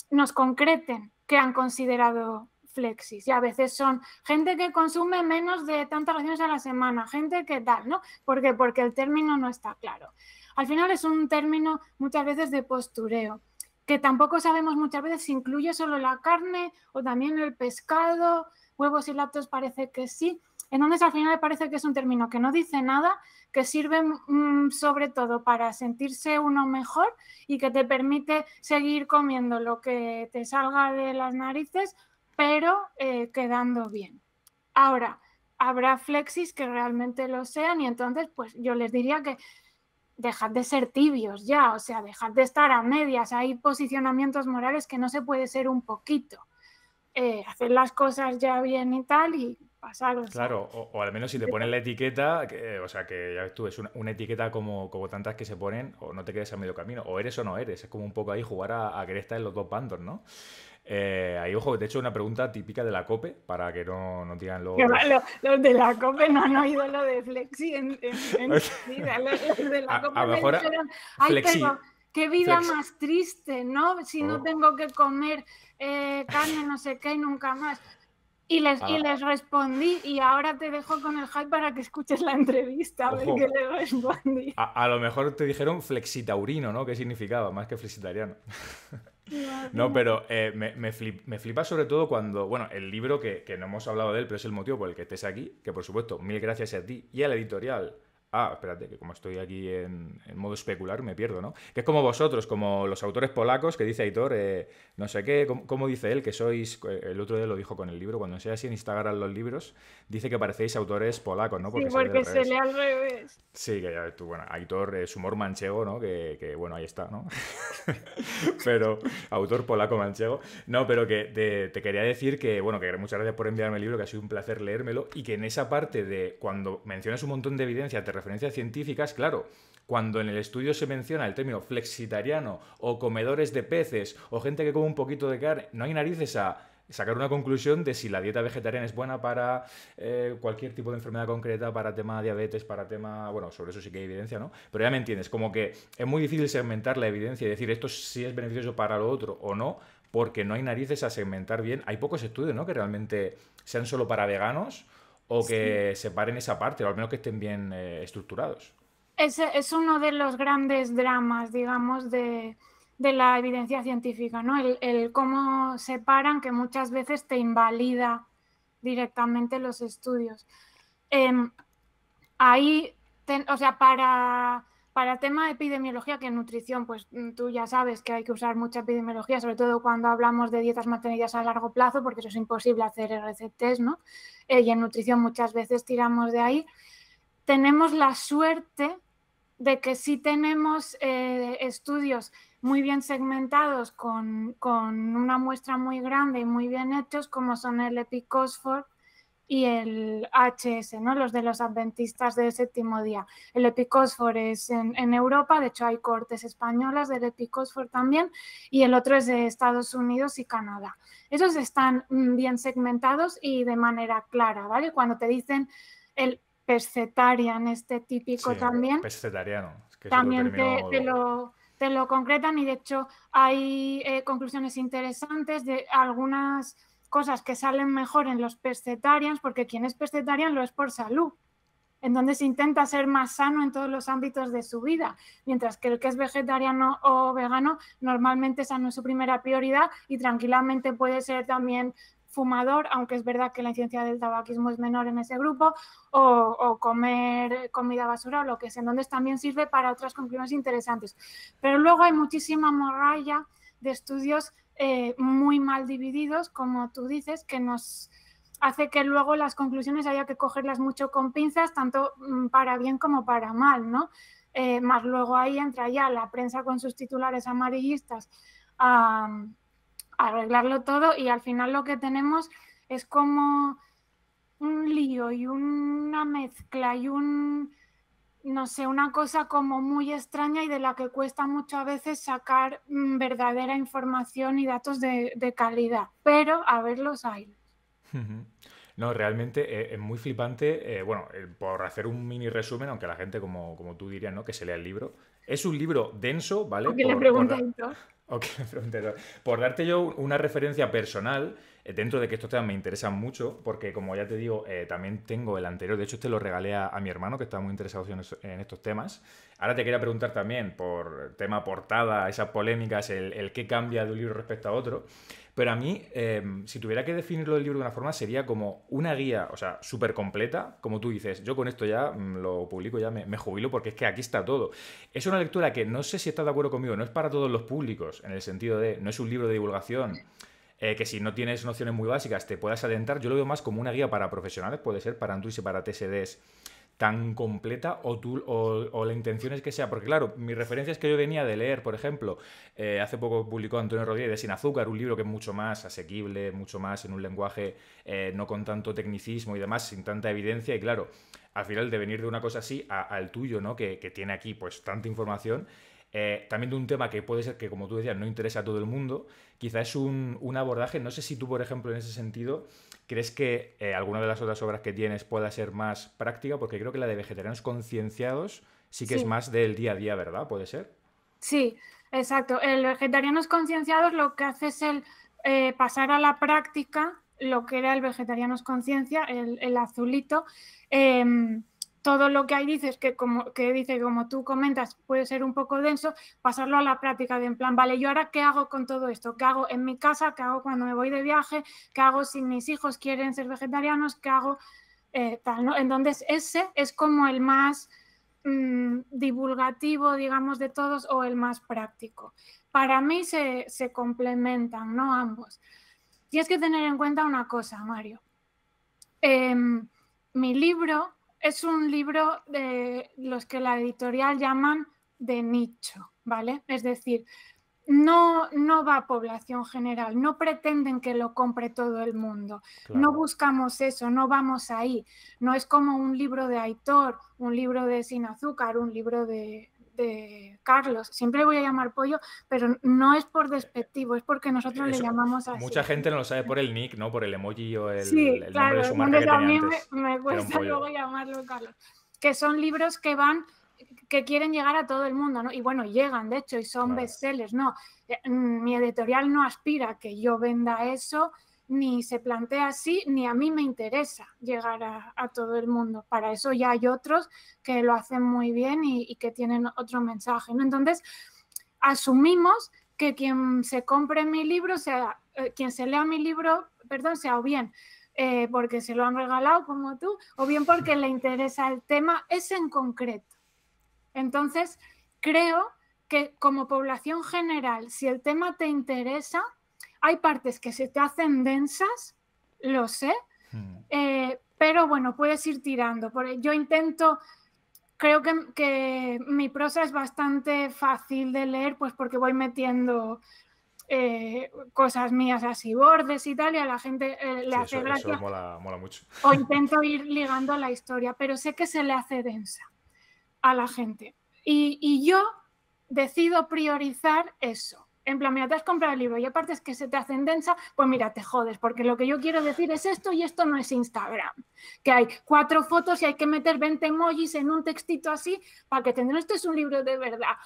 nos concreten que han considerado flexis. Y a veces son gente que consume menos de tantas raciones a la semana, gente que tal, ¿no? ¿Por Porque el término no está claro. Al final es un término muchas veces de postureo, que tampoco sabemos muchas veces si incluye solo la carne o también el pescado, huevos y lácteos parece que sí. Entonces al final parece que es un término que no dice nada, que sirve mm, sobre todo para sentirse uno mejor y que te permite seguir comiendo lo que te salga de las narices pero eh, quedando bien. Ahora, habrá flexis que realmente lo sean y entonces pues yo les diría que dejad de ser tibios ya, o sea, dejad de estar a medias, hay posicionamientos morales que no se puede ser un poquito. Eh, hacer las cosas ya bien y tal y pasar. Claro, o, al menos si te ponen la etiqueta, eh, o sea, que ya ves tú, es una, etiqueta como, tantas que se ponen, o no te quedes a medio camino, o eres o no eres, es como un poco ahí jugar a, a estar en los dos bandos, ¿no? Eh, ahí, ojo, de hecho, una pregunta típica de la COPE, para que no, no digan luego... Los... de la COPE no han oído lo de Flexi en, en, vida. Los de la COPE a, me mejor dijeron, Ay, qué vida más triste, ¿no? Si no oh. tengo que comer eh, carne, no sé qué, nunca más. Y les, y ah. les respondí, y ahora te dejo con el hype para que escuches la entrevista, a le a, lo mejor te dijeron flexitaurino, ¿no? ¿Qué significaba? Más que flexitariano. No, pero eh, me, flipa sobre todo cuando, bueno, el libro que, que, no hemos hablado de él, pero es el motivo por el que estés aquí, que por supuesto, mil gracias a ti y a la editorial Ah, espérate, que como estoy aquí en, modo especular me pierdo, ¿no? Que es como vosotros, como los autores polacos que dice Aitor, eh, no sé qué, ¿cómo, dice él que sois, eh, el otro día lo dijo con el libro, cuando enseñas en Instagram los libros, dice que parecéis autores polacos, ¿no? Porque sí, porque se lee al revés. Sí, que ya tú, bueno, Aitor es humor manchego, ¿no? Que, bueno, ahí está, ¿no? pero, autor polaco manchego. No, pero que te, quería decir que, bueno, que muchas gracias por enviarme el libro, que ha sido un placer leérmelo y que en esa parte de cuando mencionas un montón de evidencia, te referencias científicas, claro, cuando en el estudio se menciona el término flexitariano o comedores de peces o gente que come un poquito de carne, no hay narices a sacar una conclusión de si la dieta vegetariana es buena para eh, cualquier tipo de enfermedad concreta, para tema diabetes, para tema, bueno, sobre eso sí que hay evidencia, ¿no? Pero ya me entiendes, como que es muy difícil segmentar la evidencia y decir esto sí es beneficioso para lo otro o no, porque no hay narices a segmentar bien. Hay pocos estudios, ¿no? Que realmente sean solo para veganos o que separen esa parte, o al menos que estén bien eh, estructurados. Es, es uno de los grandes dramas, digamos, de, la evidencia científica, ¿no? El, cómo separan, que muchas veces te invalida directamente los estudios. Em, ahí, o sea, para para tema de epidemiología, que en nutrición, pues mm, tú ya sabes que hay que usar mucha epidemiología, sobre todo cuando hablamos de dietas mantenidas a largo plazo, porque eso es imposible hacer RCTs, ¿no? Eh, y en nutrición muchas veces tiramos de ahí. Tenemos la suerte de que sí tenemos eh, estudios muy bien segmentados con, con, una muestra muy grande y muy bien hechos, como son el Epicosfor y el HS, ¿no? los de los adventistas del séptimo día. El Epicosfor es en, Europa, de hecho hay cortes españolas del Epicosfor también, y el otro es de Estados Unidos y Canadá. Esos están mm, bien segmentados y de manera clara, ¿vale? Cuando te dicen el pescetarian, este típico también. también te, lo concretan y de hecho hay eh, conclusiones interesantes de algunas cosas que salen mejor en los pescetarians, porque quien es pescetarian lo es por salud. en donde se intenta ser más sano en todos los ámbitos de su vida, mientras que el que es vegetariano o vegano normalmente esa no es su primera prioridad y tranquilamente puede ser también fumador, aunque es verdad que la incidencia del tabaquismo es menor en ese grupo, o, comer comida basura o lo que sea, en donde también sirve para otras conclusiones interesantes. Pero luego hay muchísima morralla de estudios eh, muy mal divididos, como tú dices, que nos hace que luego las conclusiones haya que cogerlas mucho con pinzas, tanto mm, para bien como para mal, ¿no? Eh, más luego ahí entra ya la prensa con sus titulares amarillistas a arreglarlo todo y al final lo que tenemos es como un lío y una mezcla y un no sé, una cosa como muy extraña y de la que cuesta mucho a veces sacar mm, verdadera información y datos de, calidad, pero a ver los hay. No, realmente eh, es muy flipante. Eh, bueno, eh, por hacer un mini resumen, aunque la gente, como, como tú dirías, ¿no? Que se lea el libro. Es un libro denso, ¿vale? O que por, le pregunte Por darte yo una referencia personal, eh, dentro de que estos temas me interesan mucho, porque como ya te digo, eh, también tengo el anterior, de hecho este lo regalé a, mi hermano que está muy interesado en, estos temas. Ahora te quería preguntar también por tema portada, esas polémicas, el, qué cambia de un libro respecto a otro. Pero a mí, em, si tuviera que definirlo del libro de una forma, sería como una guía, o sea, súper completa, como tú dices, yo con esto ya mm, lo publico, ya me, me, jubilo, porque es que aquí está todo. Es una lectura que no sé si estás de acuerdo conmigo, no es para todos los públicos, en el sentido de, no es un libro de divulgación. Eh, que si no tienes nociones muy básicas te puedas adentrar. Yo lo veo más como una guía para profesionales, puede ser para Android y para TSDs tan completa o, o, la intención es que sea, porque claro, mi referencia es que yo venía de leer, por ejemplo, eh, hace poco publicó Antonio Rodríguez Sin Azúcar, un libro que es mucho más asequible, mucho más en un lenguaje eh, no con tanto tecnicismo y demás, sin tanta evidencia, y claro, al final de venir de una cosa así al tuyo, ¿no? Que, que tiene aquí pues tanta información, eh, también de un tema que puede ser que, como tú decías, no interesa a todo el mundo, quizás es un, abordaje, no sé si tú, por ejemplo, en ese sentido, crees que eh, alguna de las otras obras que tienes pueda ser más práctica, porque creo que la de vegetarianos concienciados sí que es más del día a día, ¿verdad? ¿Puede ser? Sí, exacto. El vegetarianos concienciados lo que hace es el eh, pasar a la práctica lo que era el vegetarianos conciencia, el, el azulito em, todo lo que ahí dices, que como, que dice, como tú comentas, puede ser un poco denso, pasarlo a la práctica de en plan, vale, ¿yo ahora qué hago con todo esto? ¿Qué hago en mi casa? ¿Qué hago cuando me voy de viaje? ¿Qué hago si mis hijos quieren ser vegetarianos? ¿Qué hago eh, tal? Entonces, ese es como el más mm, divulgativo, digamos, de todos o el más práctico. Para mí se, complementan, ¿no? Ambos. Tienes que tener en cuenta una cosa, Mario. Em, mi libro es un libro de los que la editorial llaman de nicho, ¿vale? Es decir, no, no va a población general, no pretenden que lo compre todo el mundo, no buscamos eso, no vamos ahí, no es como un libro de Aitor, un libro de Sin Azúcar, un libro de de Carlos. Siempre voy a llamar pollo, pero no es por despectivo, es porque nosotros le llamamos así. Mucha gente no lo sabe por el nick, ¿no? Por el emoji o el, sí, nombre claro, de su marca que tenía Me, cuesta luego llamarlo Carlos. Que son libros que van que quieren llegar a todo el mundo, ¿no? Y bueno, llegan, de hecho, y son bestsellers, ¿no? Eh, mm, mi editorial no aspira a que yo venda eso, ni se plantea así, ni a mí me interesa llegar a, todo el mundo. Para eso ya hay otros que lo hacen muy bien y, que tienen otro mensaje. Entonces, asumimos que quien se compre mi libro, sea, eh, quien se lea mi libro, perdón, sea o bien eh, porque se lo han regalado como tú, o bien porque le interesa el tema, es en concreto. Entonces, creo que como población general, si el tema te interesa, hay partes que se te hacen densas, lo sé, hmm. eh, pero bueno, puedes ir tirando. Yo intento, creo que, mi prosa es bastante fácil de leer, pues porque voy metiendo eh, cosas mías así, bordes y tal, y a la gente eh, le hace gracia. mola, mucho. O intento ir ligando a la historia, pero sé que se le hace densa a la gente. y yo decido priorizar eso en plan, mira, te has comprado el libro y aparte es que se te hacen densa, pues mira, te jodes, porque lo que yo quiero decir es esto y esto no es Instagram. Que hay cuatro fotos y hay que meter 20 emojis en un textito así para que tengan, esto es un libro de verdad.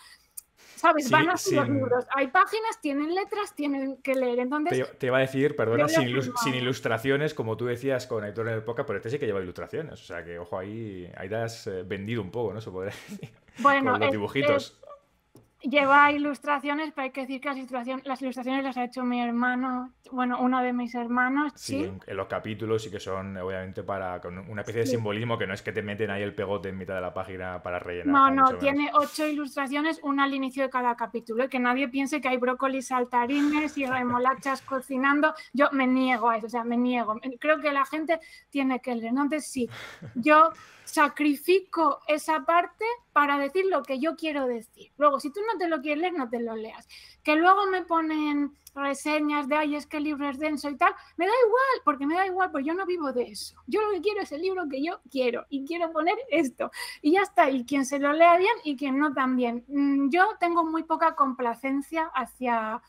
¿Sabes? Van a ser los mm. libros. Hay páginas, tienen letras, tienen que leer. Entonces, te, te iba a decir, perdona, sin, ilustraciones, como tú decías con el en el pero este sí que lleva ilustraciones. O sea que, ojo, ahí, te has eh, vendido un poco, ¿no? Se podría Bueno, con dibujitos. Lleva ilustraciones, pero hay que decir que las, ilustraciones, las ilustraciones las ha hecho mi hermano, bueno, uno de mis hermanos. Sí, en los capítulos y que son, obviamente, para con una especie de simbolismo que no es que te meten ahí el pegote en mitad de la página para rellenar. No, no, tiene ocho ilustraciones, una al inicio de cada capítulo. Y que nadie piense que hay brócolis saltarines y remolachas cocinando. Yo me niego a eso, o sea, me niego. Creo que la gente tiene que leer. Entonces, sí, yo sacrifico esa parte para decir lo que yo quiero decir. Luego, si tú no te lo quieres leer, no te lo leas. Que luego me ponen reseñas de, ay, es que el libro es denso y tal, me da igual, porque me da igual, pues yo no vivo de eso. Yo lo que quiero es el libro que yo quiero y quiero poner esto. Y ya está, y quien se lo lea bien y quien no también. Mm, yo tengo muy poca complacencia hacia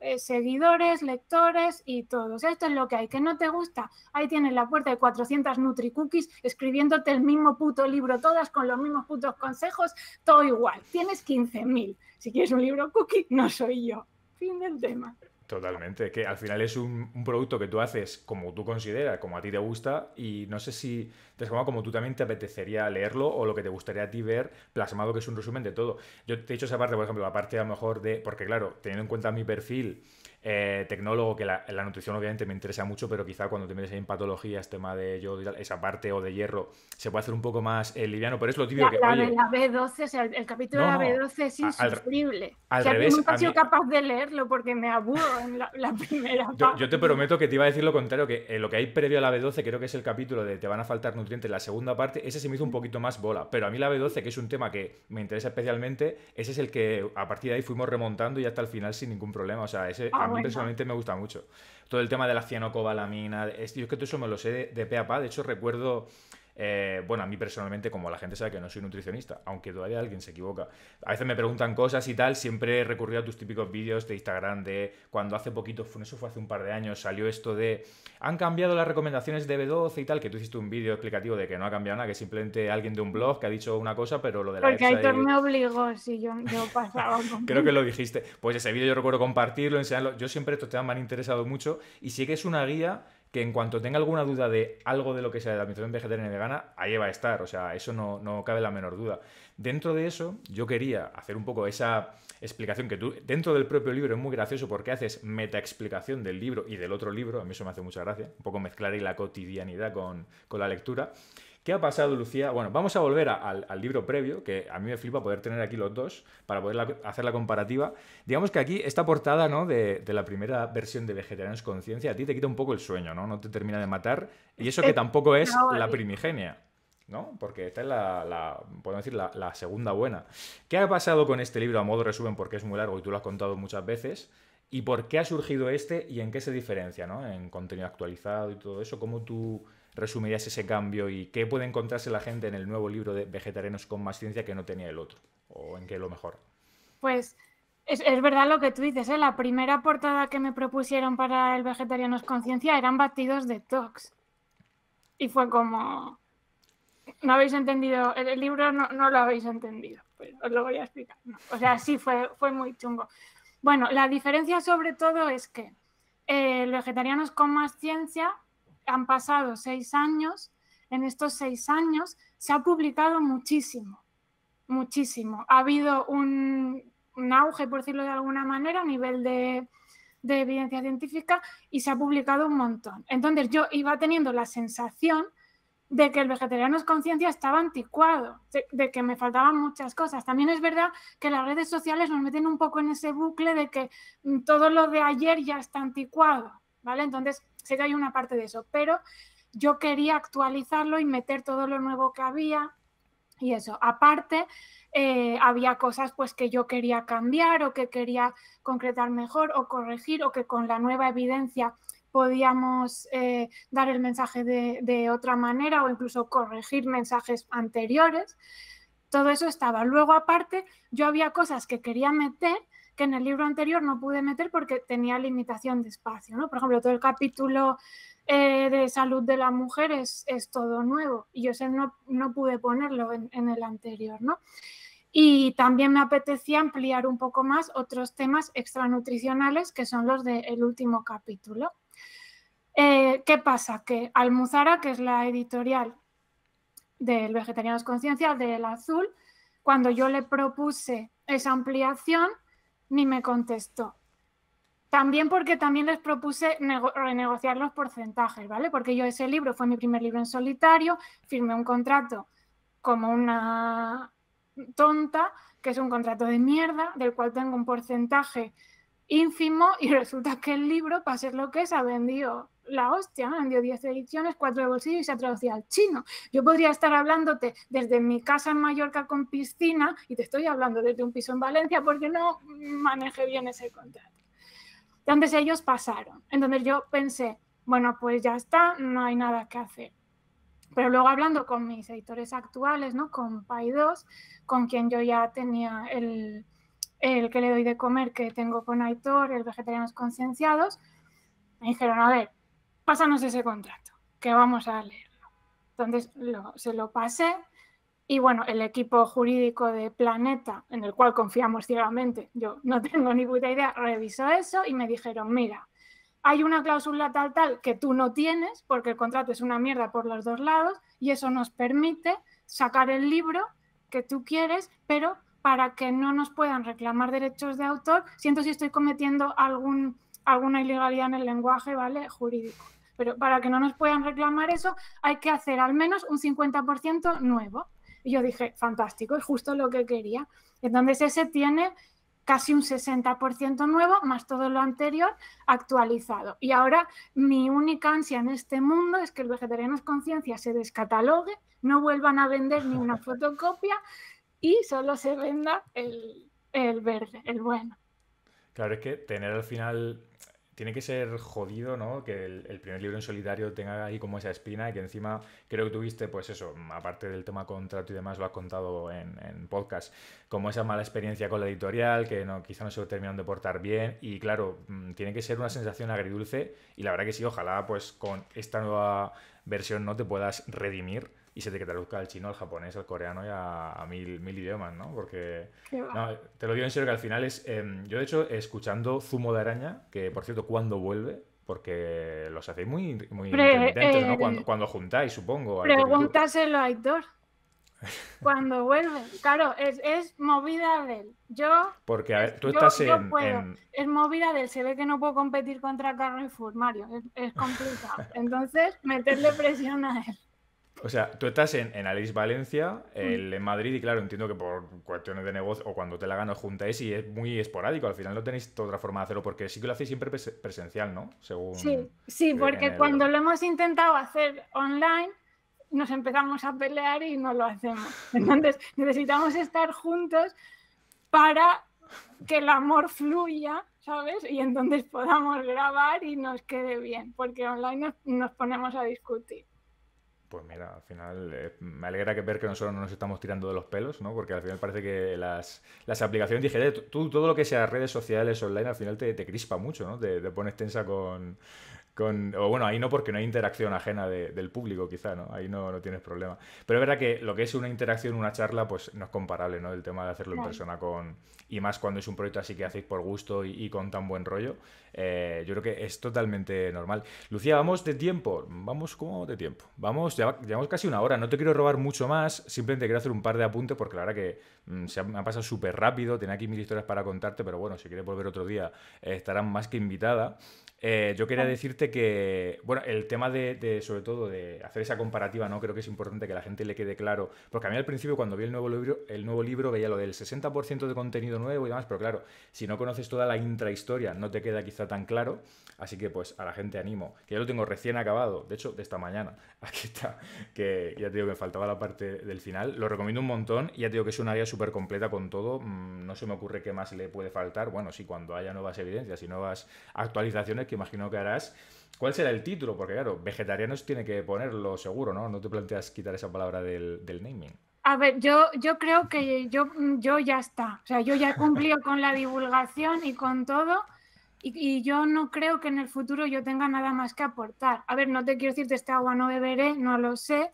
eh, seguidores, lectores y todos. Esto es lo que hay. ¿Que no te gusta? Ahí tienes la puerta de 400 NutriCookies escribiéndote el mismo puto libro, todas con los mismos putos consejos, todo igual. Tienes 15.000. Si quieres un libro cookie, no soy yo. Fin del tema. Totalmente, que al final es un, producto que tú haces como tú consideras, como a ti te gusta, y no sé si te forma como tú también te apetecería leerlo o lo que te gustaría a ti ver plasmado, que es un resumen de todo. Yo te he dicho esa parte, por ejemplo, la parte a lo mejor de, porque claro, teniendo en cuenta mi perfil, eh, tecnólogo, que la, nutrición obviamente me interesa mucho, pero quizá cuando te metes en patologías, tema de yo y tal, esa parte o de hierro, se puede hacer un poco más eh, liviano, pero es lo típico que. La, oye, la B12, o sea, el, capítulo de la B12 es insufrible. Al, revés, nunca he sido capaz de leerlo porque me aburro en la, primera. Parte. Yo, te prometo que te iba a decir lo contrario, que eh, lo que hay previo a la B12, creo que es el capítulo de te van a faltar nutrientes, la segunda parte, ese se me hizo un poquito más bola, pero a mí la B12, que es un tema que me interesa especialmente, ese es el que a partir de ahí fuimos remontando y hasta el final sin ningún problema. O sea, ese. Ah, a mí personalmente me gusta mucho. Todo el tema de la cianocobalamina, es, yo es que todo eso me lo sé de pe a pa. De hecho, recuerdo eh, bueno, a mí personalmente, como la gente sabe que no soy nutricionista, aunque todavía alguien se equivoca, a veces me preguntan cosas y tal, siempre he recurrido a tus típicos vídeos de Instagram de cuando hace poquito, eso fue hace un par de años, salió esto de han cambiado las recomendaciones de B12 y tal, que tú hiciste un vídeo explicativo de que no ha cambiado nada, que simplemente alguien de un blog que ha dicho una cosa, pero lo de la Porque Aitor me obligó, si yo, yo pasaba. Con Creo que lo dijiste. Pues ese vídeo yo recuerdo compartirlo, enseñarlo. Yo siempre estos temas me han interesado mucho y sí que es una guía que en cuanto tenga alguna duda de algo de lo que sea de la administración vegetariana y vegana, ahí va a estar. O sea, eso no, no cabe la menor duda. Dentro de eso, yo quería hacer un poco esa explicación que tú, dentro del propio libro es muy gracioso porque haces metaexplicación del libro y del otro libro, a mí eso me hace mucha gracia, un poco mezclar ahí la cotidianidad con, con la lectura. ¿Qué ha pasado, Lucía? Bueno, vamos a volver al, libro previo, que a mí me flipa poder tener aquí los dos para poder hacer la comparativa. Digamos que aquí esta portada ¿no? de, la primera versión de Vegetarianos Conciencia a ti te quita un poco el sueño, ¿no? No te termina de matar. Y eso que tampoco es la primigenia. ¿no? Porque esta es la, podemos decir, la, segunda buena. ¿Qué ha pasado con este libro a modo resumen? Porque es muy largo y tú lo has contado muchas veces. ¿Y por qué ha surgido este y en qué se diferencia, ¿no? En contenido actualizado y todo eso, ¿cómo tú resumirías ese cambio y qué puede encontrarse la gente en el nuevo libro de Vegetarianos con más ciencia que no tenía el otro? ¿O en qué lo mejor? Pues es, verdad lo que tú dices, ¿eh? la primera portada que me propusieron para el Vegetarianos con ciencia... eran batidos de tox. Y fue como, no habéis entendido, el, libro no, lo habéis entendido, pues os lo voy a explicar. O sea, sí, fue, fue muy chungo. Bueno, la diferencia sobre todo es que eh, vegetarianos con más ciencia han pasado seis años, en estos seis años se ha publicado muchísimo, muchísimo. Ha habido un, auge, por decirlo de alguna manera, a nivel de, evidencia científica y se ha publicado un montón. Entonces yo iba teniendo la sensación de que el vegetariano es conciencia estaba anticuado, de, de, que me faltaban muchas cosas. También es verdad que las redes sociales nos meten un poco en ese bucle de que mm, todo lo de ayer ya está anticuado, ¿vale? Entonces sé que hay una parte de eso, pero yo quería actualizarlo y meter todo lo nuevo que había y eso. Aparte, eh, había cosas pues que yo quería cambiar o que quería concretar mejor o corregir o que con la nueva evidencia podíamos eh, dar el mensaje de, de, otra manera o incluso corregir mensajes anteriores. Todo eso estaba. Luego, aparte, yo había cosas que quería meter que en el libro anterior no pude meter porque tenía limitación de espacio, Por ejemplo, todo el capítulo eh, de salud de la mujer es todo nuevo y yo no, no pude ponerlo en, el anterior, Y también me apetecía ampliar un poco más otros temas extranutricionales que son los del último capítulo. Eh, ¿Qué pasa? Que Almuzara, que es la editorial del Vegetarianos Conciencia, del Azul, cuando yo le propuse esa ampliación, ni me contestó. También porque también les propuse renegociar los porcentajes, ¿vale? Porque yo ese libro fue mi primer libro en solitario, firmé un contrato como una tonta, que es un contrato de mierda, del cual tengo un porcentaje ínfimo y resulta que el libro, para ser lo que es, ha vendido la hostia, dio 10 ediciones, 4 de bolsillo y se ha traducido al chino. Yo podría estar hablándote desde mi casa en Mallorca con piscina y te estoy hablando desde un piso en Valencia porque no maneje bien ese contrato. Entonces ellos pasaron. Entonces yo pensé, bueno, pues ya está, no hay nada que hacer. Pero luego hablando con mis editores actuales, ¿no? Con pai con quien yo ya tenía el, el que le doy de comer que tengo con Aitor, el Vegetarianos Concienciados, me dijeron, a ver, pásanos ese contrato, que vamos a leerlo. Entonces se lo pasé y bueno, el equipo jurídico de Planeta, en el cual confiamos ciegamente, yo no tengo ni puta idea, revisó eso y me dijeron, mira, hay una cláusula tal tal que tú no tienes porque el contrato es una mierda por los dos lados y eso nos permite sacar el libro que tú quieres, pero para que no nos puedan reclamar derechos de autor, siento si estoy cometiendo algún, alguna ilegalidad en el lenguaje, ¿vale? Jurídico pero para que no nos puedan reclamar eso, hay que hacer al menos un 50% nuevo. Y yo dije, fantástico, es justo lo que quería. Entonces ese tiene casi un 60% nuevo, más todo lo anterior actualizado. Y ahora mi única ansia en este mundo es que el es Conciencia se descatalogue, no vuelvan a vender ni una fotocopia y solo se venda el, el verde, el bueno. Claro, es que tener al final tiene que ser jodido, ¿no? Que el, primer libro en solitario tenga ahí como esa espina y que encima creo que tuviste, pues eso, aparte del tema contrato y demás, lo has contado en, podcast, como esa mala experiencia con la editorial, que no, quizá no se terminaron de portar bien y claro, mm, tiene que ser una sensación agridulce y la verdad que sí, ojalá pues con esta nueva versión no te puedas redimir y se te traduzca al chino, al japonés, al coreano y a, mil, mil, idiomas, ¿no? Porque te lo digo en serio que al final es, em, yo de hecho escuchando Zumo de Araña, que por cierto, cuando vuelve? Porque los hacéis muy, muy ¿no? Eh, cuando, cuando, juntáis, supongo. Pregúntaselo a Aitor. Cuando vuelve, claro, es, es, movida él Yo. Porque tú estás en, puedo. Es movida él. Se ve que no puedo competir contra fur Mario. Es, es complicado. Entonces, meterle presión a él. O sea, tú estás en, en Valencia, en Madrid, y claro, entiendo que por cuestiones de negocio o cuando te la ganas juntáis y es muy esporádico. Al final no tenéis otra forma de hacerlo, porque sí que lo hacéis siempre presencial, ¿no? sí, sí, porque cuando lo hemos intentado hacer online, nos empezamos a pelear y no lo hacemos. Entonces, necesitamos estar juntos para que el amor fluya, ¿sabes? Y entonces podamos grabar y nos quede bien, porque online nos ponemos a discutir. Pues mira, al final eh, me alegra que ver que nosotros no nos estamos tirando de los pelos, ¿no? Porque al final parece que las, las aplicaciones Dije, eh, tú todo lo que sea redes sociales online, al final te, te crispa mucho, ¿no? Te, te pones tensa con, o bueno, ahí no porque no hay interacción ajena del público, quizá, ¿no? Ahí no, no, tienes problema. Pero es verdad que lo que es una interacción, una charla, pues no es comparable, ¿no? El tema de hacerlo en persona con... Y más cuando es un proyecto así que hacéis por gusto y, con tan buen rollo. Eh, yo creo que es totalmente normal. Lucía, vamos de tiempo. Vamos, como de tiempo? Vamos, ya, llevamos casi una hora. No te quiero robar mucho más. Simplemente quiero hacer un par de apuntes porque la verdad que mm, se me ha pasado súper rápido. Tenía aquí mil historias para contarte, pero bueno, si quieres volver otro día, eh, estarán más que invitada. Eh, yo quería decirte que, bueno, el tema de, sobre todo, de hacer esa comparativa, ¿no? Creo que es importante que la gente le quede claro. Porque a mí al principio, cuando vi el nuevo libro, el nuevo libro veía lo del 60% de contenido nuevo y demás, pero claro, si no conoces toda la intrahistoria, no te queda quizá tan claro. Así que, pues, a la gente animo, que ya lo tengo recién acabado, de hecho, de esta mañana. Aquí está, que ya te digo que me faltaba la parte del final. Lo recomiendo un montón, ya te digo que es una guía súper completa con todo. Mm, no se me ocurre qué más le puede faltar. Bueno, sí, cuando haya nuevas evidencias y nuevas actualizaciones que imagino que harás. ¿Cuál será el título? Porque claro, vegetarianos tiene que ponerlo seguro, ¿no? No te planteas quitar esa palabra del, naming. A ver, yo, yo creo que yo, yo ya está. O sea, yo ya he cumplido con la divulgación y con todo. Y, yo no creo que en el futuro yo tenga nada más que aportar. A ver, no te quiero decir de este agua no beberé, no lo sé.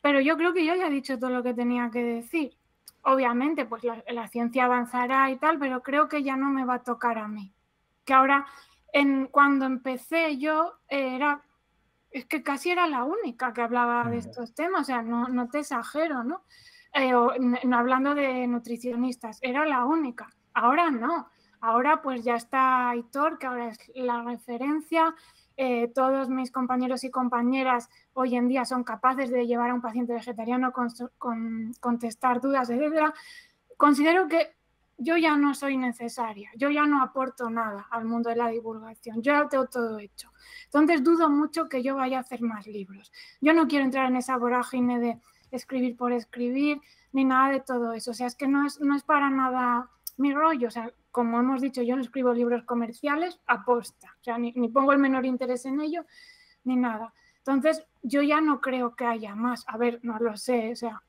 Pero yo creo que yo ya he dicho todo lo que tenía que decir. Obviamente, pues la, la ciencia avanzará y tal, pero creo que ya no me va a tocar a mí. Que ahora cuando empecé yo era, es que casi era la única que hablaba de estos temas, o sea, no, no te exagero, ¿no? Eh, no hablando de nutricionistas, era la única. Ahora no. Ahora pues ya está Aitor, que ahora es la referencia. Eh, todos mis compañeros y compañeras hoy en día son capaces de llevar a un paciente vegetariano, con, con, contestar dudas, etc. Considero que yo ya no soy necesaria, yo ya no aporto nada al mundo de la divulgación, yo ya tengo todo hecho. Entonces dudo mucho que yo vaya a hacer más libros. Yo no quiero entrar en esa vorágine de escribir por escribir, ni nada de todo eso. O sea, es que no es, no es para nada mi rollo. O sea, como hemos dicho, yo no escribo libros comerciales aposta. O sea, ni, ni pongo el menor interés en ello, ni nada. Entonces, yo ya no creo que haya más. A ver, no lo sé. O sea,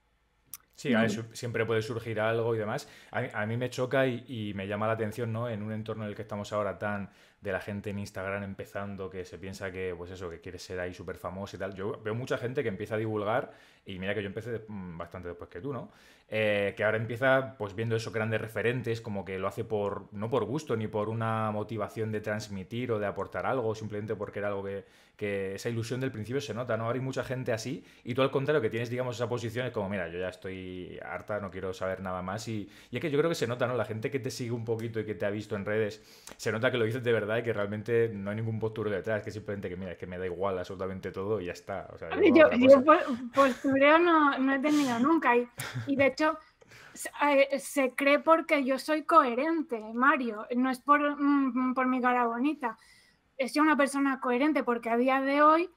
Sí, siempre puede surgir algo y demás. A, mí me choca y, y, me llama la atención, ¿no? En un entorno en el que estamos ahora tan de la gente en Instagram empezando, que se piensa que, pues eso, que quiere ser ahí súper famoso y tal. Yo veo mucha gente que empieza a divulgar y mira que yo empecé mm, bastante después que tú, ¿no? Eh, que ahora empieza pues viendo esos grandes referentes, como que lo hace por no por gusto ni por una motivación de transmitir o de aportar algo, simplemente porque era algo que, esa ilusión del principio se nota, ¿no? Ahora hay mucha gente así y tú al contrario que tienes, digamos, esa posición es como, mira, yo ya estoy harta, no quiero saber nada más y, es que yo creo que se nota, ¿no? La gente que te sigue un poquito y que te ha visto en redes, se nota que lo dices de verdad y que realmente no hay ningún posturo detrás, que simplemente que, mira, es que me da igual absolutamente todo y ya está. O sea, yo, yo, creo no, no he tenido nunca. Y, y de hecho, se, eh, cree porque yo soy coherente, Mario. No es por, mm, por mi cara bonita. Soy una persona coherente porque a día de hoy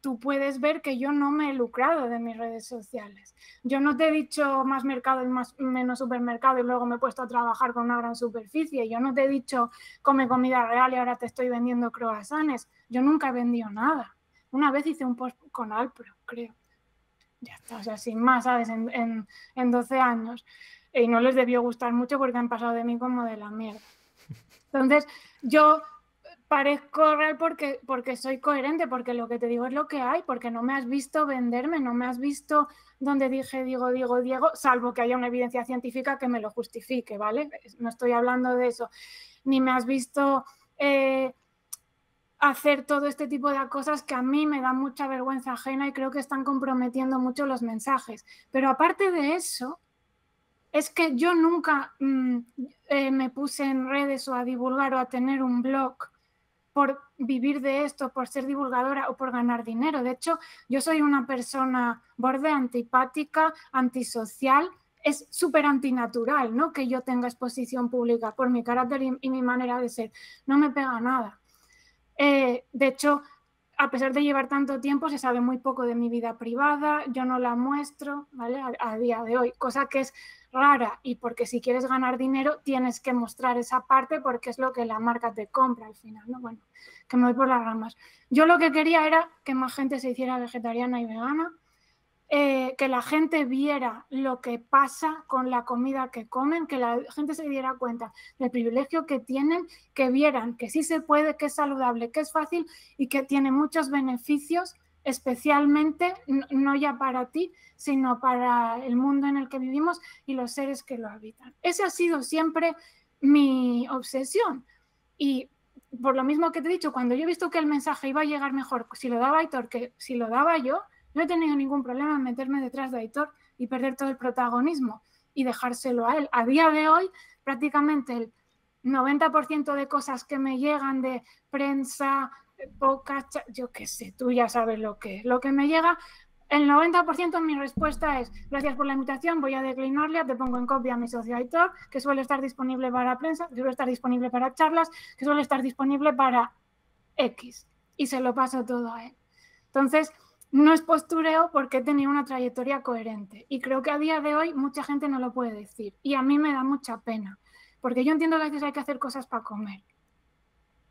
tú puedes ver que yo no me he lucrado de mis redes sociales. Yo no te he dicho más mercado y más, menos supermercado y luego me he puesto a trabajar con una gran superficie. Yo no te he dicho come comida real y ahora te estoy vendiendo croasanes Yo nunca he vendido nada. Una vez hice un post con Alpro, creo ya está, o sea, sin más, ¿sabes? En, 12 años. Y no les debió gustar mucho porque han pasado de mí como de la mierda. Entonces, yo parezco real porque, porque soy coherente, porque lo que te digo es lo que hay, porque no me has visto venderme, no me has visto donde dije digo, digo, Diego, salvo que haya una evidencia científica que me lo justifique, ¿vale? No estoy hablando de eso. Ni me has visto eh, hacer todo este tipo de cosas que a mí me da mucha vergüenza ajena y creo que están comprometiendo mucho los mensajes. Pero aparte de eso, es que yo nunca mm, eh, me puse en redes o a divulgar o a tener un blog por vivir de esto, por ser divulgadora o por ganar dinero. De hecho, yo soy una persona borde, antipática, antisocial. Es súper antinatural ¿no? que yo tenga exposición pública por mi carácter y mi manera de ser. No me pega nada eh, de hecho, a pesar de llevar tanto tiempo, se sabe muy poco de mi vida privada, yo no la muestro, ¿vale? A, día de hoy, cosa que es rara y porque si quieres ganar dinero tienes que mostrar esa parte porque es lo que la marca te compra al final, ¿no? Bueno, que me voy por las ramas. Yo lo que quería era que más gente se hiciera vegetariana y vegana, eh, que la gente viera lo que pasa con la comida que comen, que la gente se diera cuenta del privilegio que tienen, que vieran que sí se puede, que es saludable, que es fácil y que tiene muchos beneficios, especialmente no ya para ti, sino para el mundo en el que vivimos y los seres que lo habitan. Esa ha sido siempre mi obsesión. Y por lo mismo que te he dicho, cuando yo he visto que el mensaje iba a llegar mejor si lo daba Aitor que si lo daba yo, no he tenido ningún problema en meterme detrás de Aitor y perder todo el protagonismo y dejárselo a él. A día de hoy, prácticamente el 90% de cosas que me llegan de prensa, eh, poca, yo qué sé, tú ya sabes lo que, lo que me llega. El 90% de mi respuesta es, gracias por la invitación, voy a declinarle, te pongo en copia a mi socio Aitor, que suele estar disponible para prensa, que suele estar disponible para charlas, que suele estar disponible para X. Y se lo paso todo a él. Entonces, no es postureo porque he tenido una trayectoria coherente y creo que a día de hoy mucha gente no lo puede decir y a mí me da mucha pena porque yo entiendo que a veces hay que hacer cosas para comer.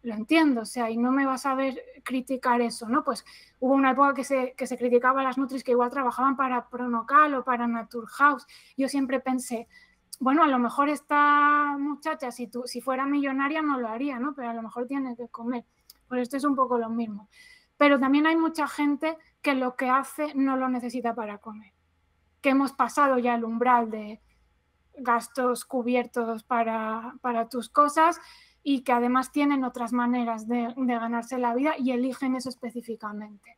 Lo entiendo, o sea, y no me vas a ver criticar eso, ¿no? Pues hubo una época que se, que se criticaba a las nutris que igual trabajaban para Pronocal o para Naturhaus. Yo siempre pensé, bueno, a lo mejor esta muchacha, si, tú, si fuera millonaria, no lo haría, ¿no? Pero a lo mejor tiene que comer. por pues esto es un poco lo mismo pero también hay mucha gente que lo que hace no lo necesita para comer, que hemos pasado ya el umbral de gastos cubiertos para, para tus cosas y que además tienen otras maneras de, ganarse la vida y eligen eso específicamente.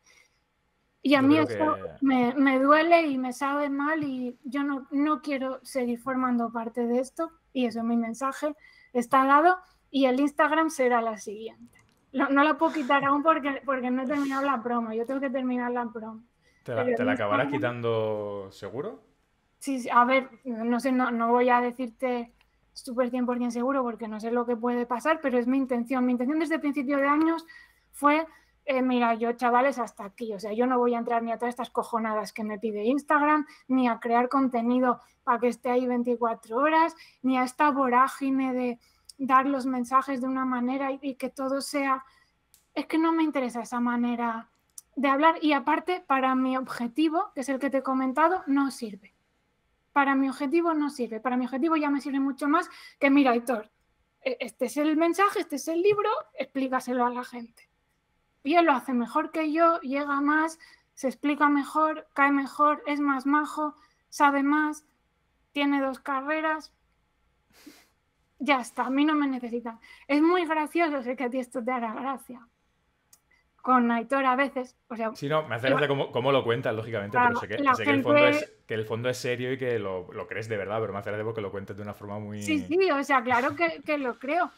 Y a mí eso me, me, duele y me sabe mal y yo no, no quiero seguir formando parte de esto y eso es mi mensaje, está dado y el Instagram será la siguiente. No, la puedo quitar aún porque, porque no he terminado la promo. Yo tengo que terminar la promo. ¿Te la, acabarás quitando seguro? Sí, a ver, no sé, no, voy a decirte súper 100% seguro porque no sé lo que puede pasar, pero es mi intención. Mi intención desde el principio de años fue, eh, mira, yo chavales hasta aquí, o sea, yo no voy a entrar ni a todas estas cojonadas que me pide Instagram, ni a crear contenido para que esté ahí 24 horas, ni a esta vorágine de dar los mensajes de una manera y, que todo sea... Es que no me interesa esa manera de hablar y aparte para mi objetivo, que es el que te he comentado, no sirve. Para mi objetivo no sirve. Para mi objetivo ya me sirve mucho más que, mira, Héctor, e-, este es el mensaje, este es el libro, explícaselo a la gente. Y él lo hace mejor que yo, llega más, se explica mejor, cae mejor, es más majo, sabe más, tiene dos carreras, ya está, a mí no me necesita. Es muy gracioso, sé que a ti esto te hará gracia. Con Aitor a veces, o sea... Sí, no, me hace gracia cómo, lo cuentas, lógicamente, pero sé, que, el fondo es, que el fondo es serio y que lo, crees de verdad, pero me hace gracia porque lo cuentes de una forma muy... Sí, sí, o sea, claro que lo creo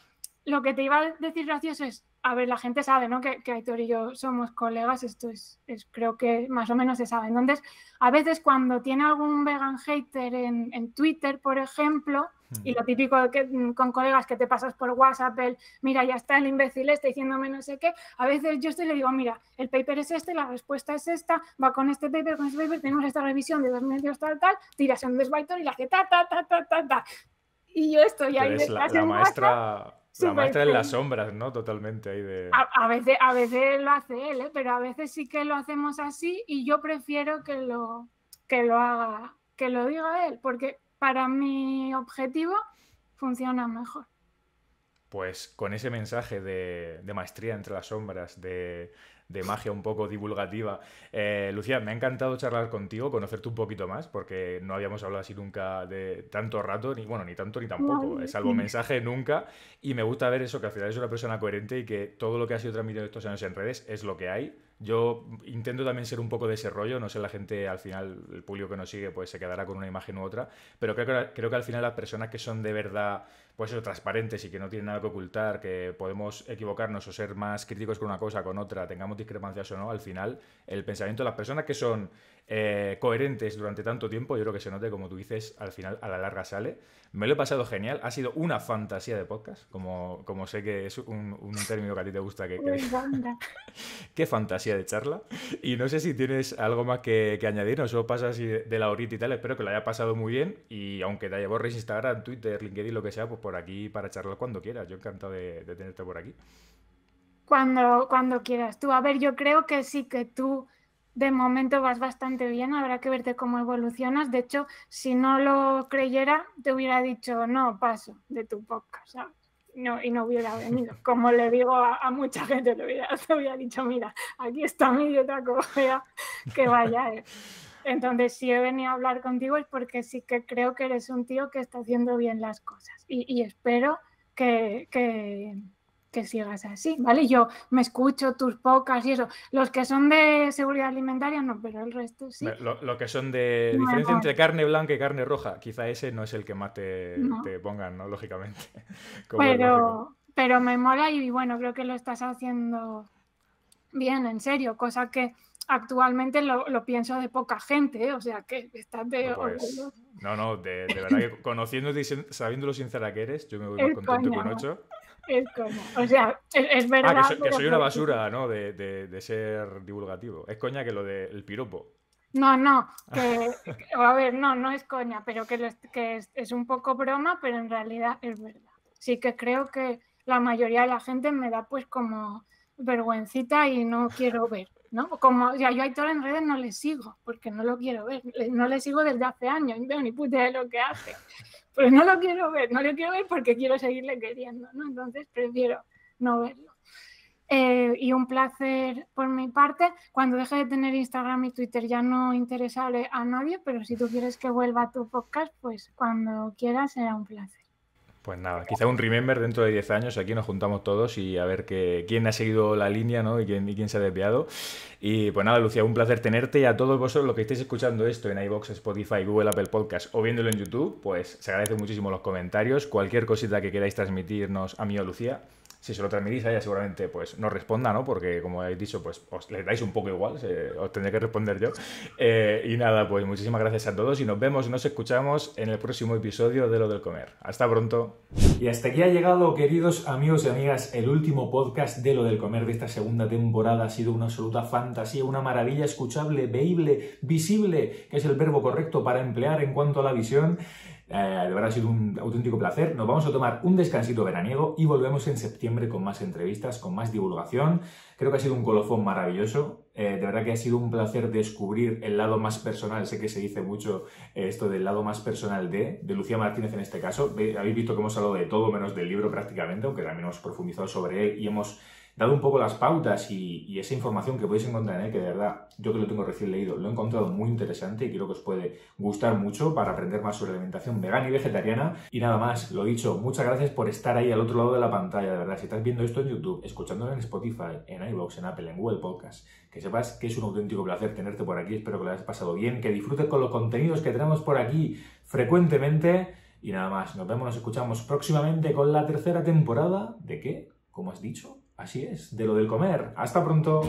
lo que te iba a decir gracioso es, a ver, la gente sabe, ¿no? Que, que Aitor y yo somos colegas, esto es, creo que más o menos se sabe. Entonces, a veces cuando tiene algún vegan hater en, Twitter, por ejemplo, y lo típico que, mm, con colegas que te pasas por WhatsApp, el, mira, ya está el imbécil este diciéndome no sé qué, a veces yo estoy y le digo, mira, el paper es este, la respuesta es esta, va con este paper, con este paper, tenemos esta revisión de dos medios tal, tal, tiras un desvaitor y la hace ta, ta, ta, ta, ta, ta. Y yo estoy ahí. la, maestra... La maestra en las sombras, ¿no? Totalmente ahí de... A, veces, a veces lo hace él, ¿eh? pero a veces sí que lo hacemos así y yo prefiero que lo, que lo haga, que lo diga él, porque para mi objetivo funciona mejor. Pues con ese mensaje de maestría entre las sombras, de de magia un poco divulgativa. Eh, Lucía, me ha encantado charlar contigo, conocerte un poquito más, porque no habíamos hablado así nunca de tanto rato, ni bueno, ni tanto ni tampoco, es eh, salvo mensaje nunca. Y me gusta ver eso, que al final es una persona coherente y que todo lo que ha sido transmitido estos años en redes es lo que hay. Yo intento también ser un poco de ese rollo, no sé, la gente al final, el público que nos sigue, pues se quedará con una imagen u otra, pero creo creo que al final las personas que son de verdad pues eso, transparentes y que no tienen nada que ocultar, que podemos equivocarnos o ser más críticos con una cosa, con otra, tengamos discrepancias o no, al final el pensamiento de las personas que son eh, coherentes durante tanto tiempo, yo creo que se note, como tú dices, al final a la larga sale. Me lo he pasado genial, ha sido una fantasía de podcast, como, como sé que es un, término que a ti te gusta. Que, Qué fantasía de charla. Y no sé si tienes algo más que, añadir, o solo pasa así de la horita y tal, espero que lo haya pasado muy bien y aunque te haya borres Instagram, Twitter, LinkedIn, lo que sea, pues por aquí para charlar cuando quieras. Yo encantado de, tenerte por aquí. Cuando, cuando quieras tú. A ver, yo creo que sí que tú de momento vas bastante bien, habrá que verte cómo evolucionas. De hecho, si no lo creyera, te hubiera dicho, no, paso de tu podcast, ¿sabes? No, y no hubiera venido. Como le digo a, mucha gente, te hubiera, hubiera dicho, mira, aquí está mi dieta, como que vaya. Eh". Entonces, si he venido a hablar contigo es porque sí que creo que eres un tío que está haciendo bien las cosas y, espero que, sigas así, ¿vale? Yo me escucho tus pocas y eso. Los que son de seguridad alimentaria no, pero el resto sí. Lo, que son de diferencia entre carne blanca y carne roja, quizá ese no es el que más te, pongan, ¿no? Lógicamente. pero, pero me mola y bueno, creo que lo estás haciendo bien, en serio, cosa que actualmente lo, pienso de poca gente, ¿eh? o sea que estás de pues, no, no, de, verdad que conociéndote y sabiendo lo sincera que eres, yo me voy más contento con ocho Es como, O sea, es, ah, verdad. que, soy una basura, ¿no? De, ser divulgativo. Es coña que lo del piropo. No, no, que, a ver, no, no es coña, pero que, es, es un poco broma, pero en realidad es verdad. Sí que creo que la mayoría de la gente me da pues como vergüencita y no quiero ver. Como, ya yo hay Aitor en redes no le sigo, porque no lo quiero ver, no le sigo desde hace años, no veo ni puta de lo que hace, pero no lo quiero ver, no lo quiero ver porque quiero seguirle queriendo, ¿no? Entonces prefiero no verlo. Eh, y un placer por mi parte. Cuando deje de tener Instagram y Twitter ya no interesable a nadie, pero si tú quieres que vuelva a tu podcast, pues cuando quieras será un placer. Pues nada, quizá un remember dentro de 10 años, aquí nos juntamos todos y a ver que, quién ha seguido la línea y, quién, y quién se ha desviado. Y pues nada, Lucía, un placer tenerte y a todos vosotros los que estéis escuchando esto en iBox, Spotify, Google, Apple Podcast o viéndolo en YouTube, pues se agradecen muchísimo los comentarios, cualquier cosita que queráis transmitirnos a mí o Lucía, si se lo transmitís a ella seguramente pues no responda, ¿no? Porque como habéis dicho, pues os le dais un poco igual, os tendré que responder yo. Eh, y nada, pues muchísimas gracias a todos y nos vemos y nos escuchamos en el próximo episodio de Lo del Comer. Hasta pronto. Y hasta aquí ha llegado, queridos amigos y amigas, el último podcast de Lo del Comer de esta segunda temporada. Ha sido una absoluta fantasía, una maravilla escuchable, veíble, visible, que es el verbo correcto para emplear en cuanto a la visión. Eh, de verdad ha sido un auténtico placer. Nos vamos a tomar un descansito veraniego y volvemos en septiembre con más entrevistas, con más divulgación. Creo que ha sido un colofón maravilloso. Eh, de verdad que ha sido un placer descubrir el lado más personal. Sé que se dice mucho eh, esto del lado más personal de, de Lucía Martínez en este caso. Habéis visto que hemos hablado de todo menos del libro prácticamente, aunque también hemos profundizado sobre él y hemos dado un poco las pautas y, esa información que podéis encontrar en él, que de verdad yo que lo tengo recién leído, lo he encontrado muy interesante y creo que os puede gustar mucho para aprender más sobre alimentación vegana y vegetariana. Y nada más, lo dicho, muchas gracias por estar ahí al otro lado de la pantalla, de verdad. Si estás viendo esto en YouTube, escuchándolo en Spotify, en iVoox, en Apple, en Google Podcast, que sepas que es un auténtico placer tenerte por aquí, espero que lo hayas pasado bien, que disfrutes con los contenidos que tenemos por aquí frecuentemente. Y nada más, nos vemos, nos escuchamos próximamente con la tercera temporada de qué? como has dicho? Así es, de lo del comer. Hasta pronto.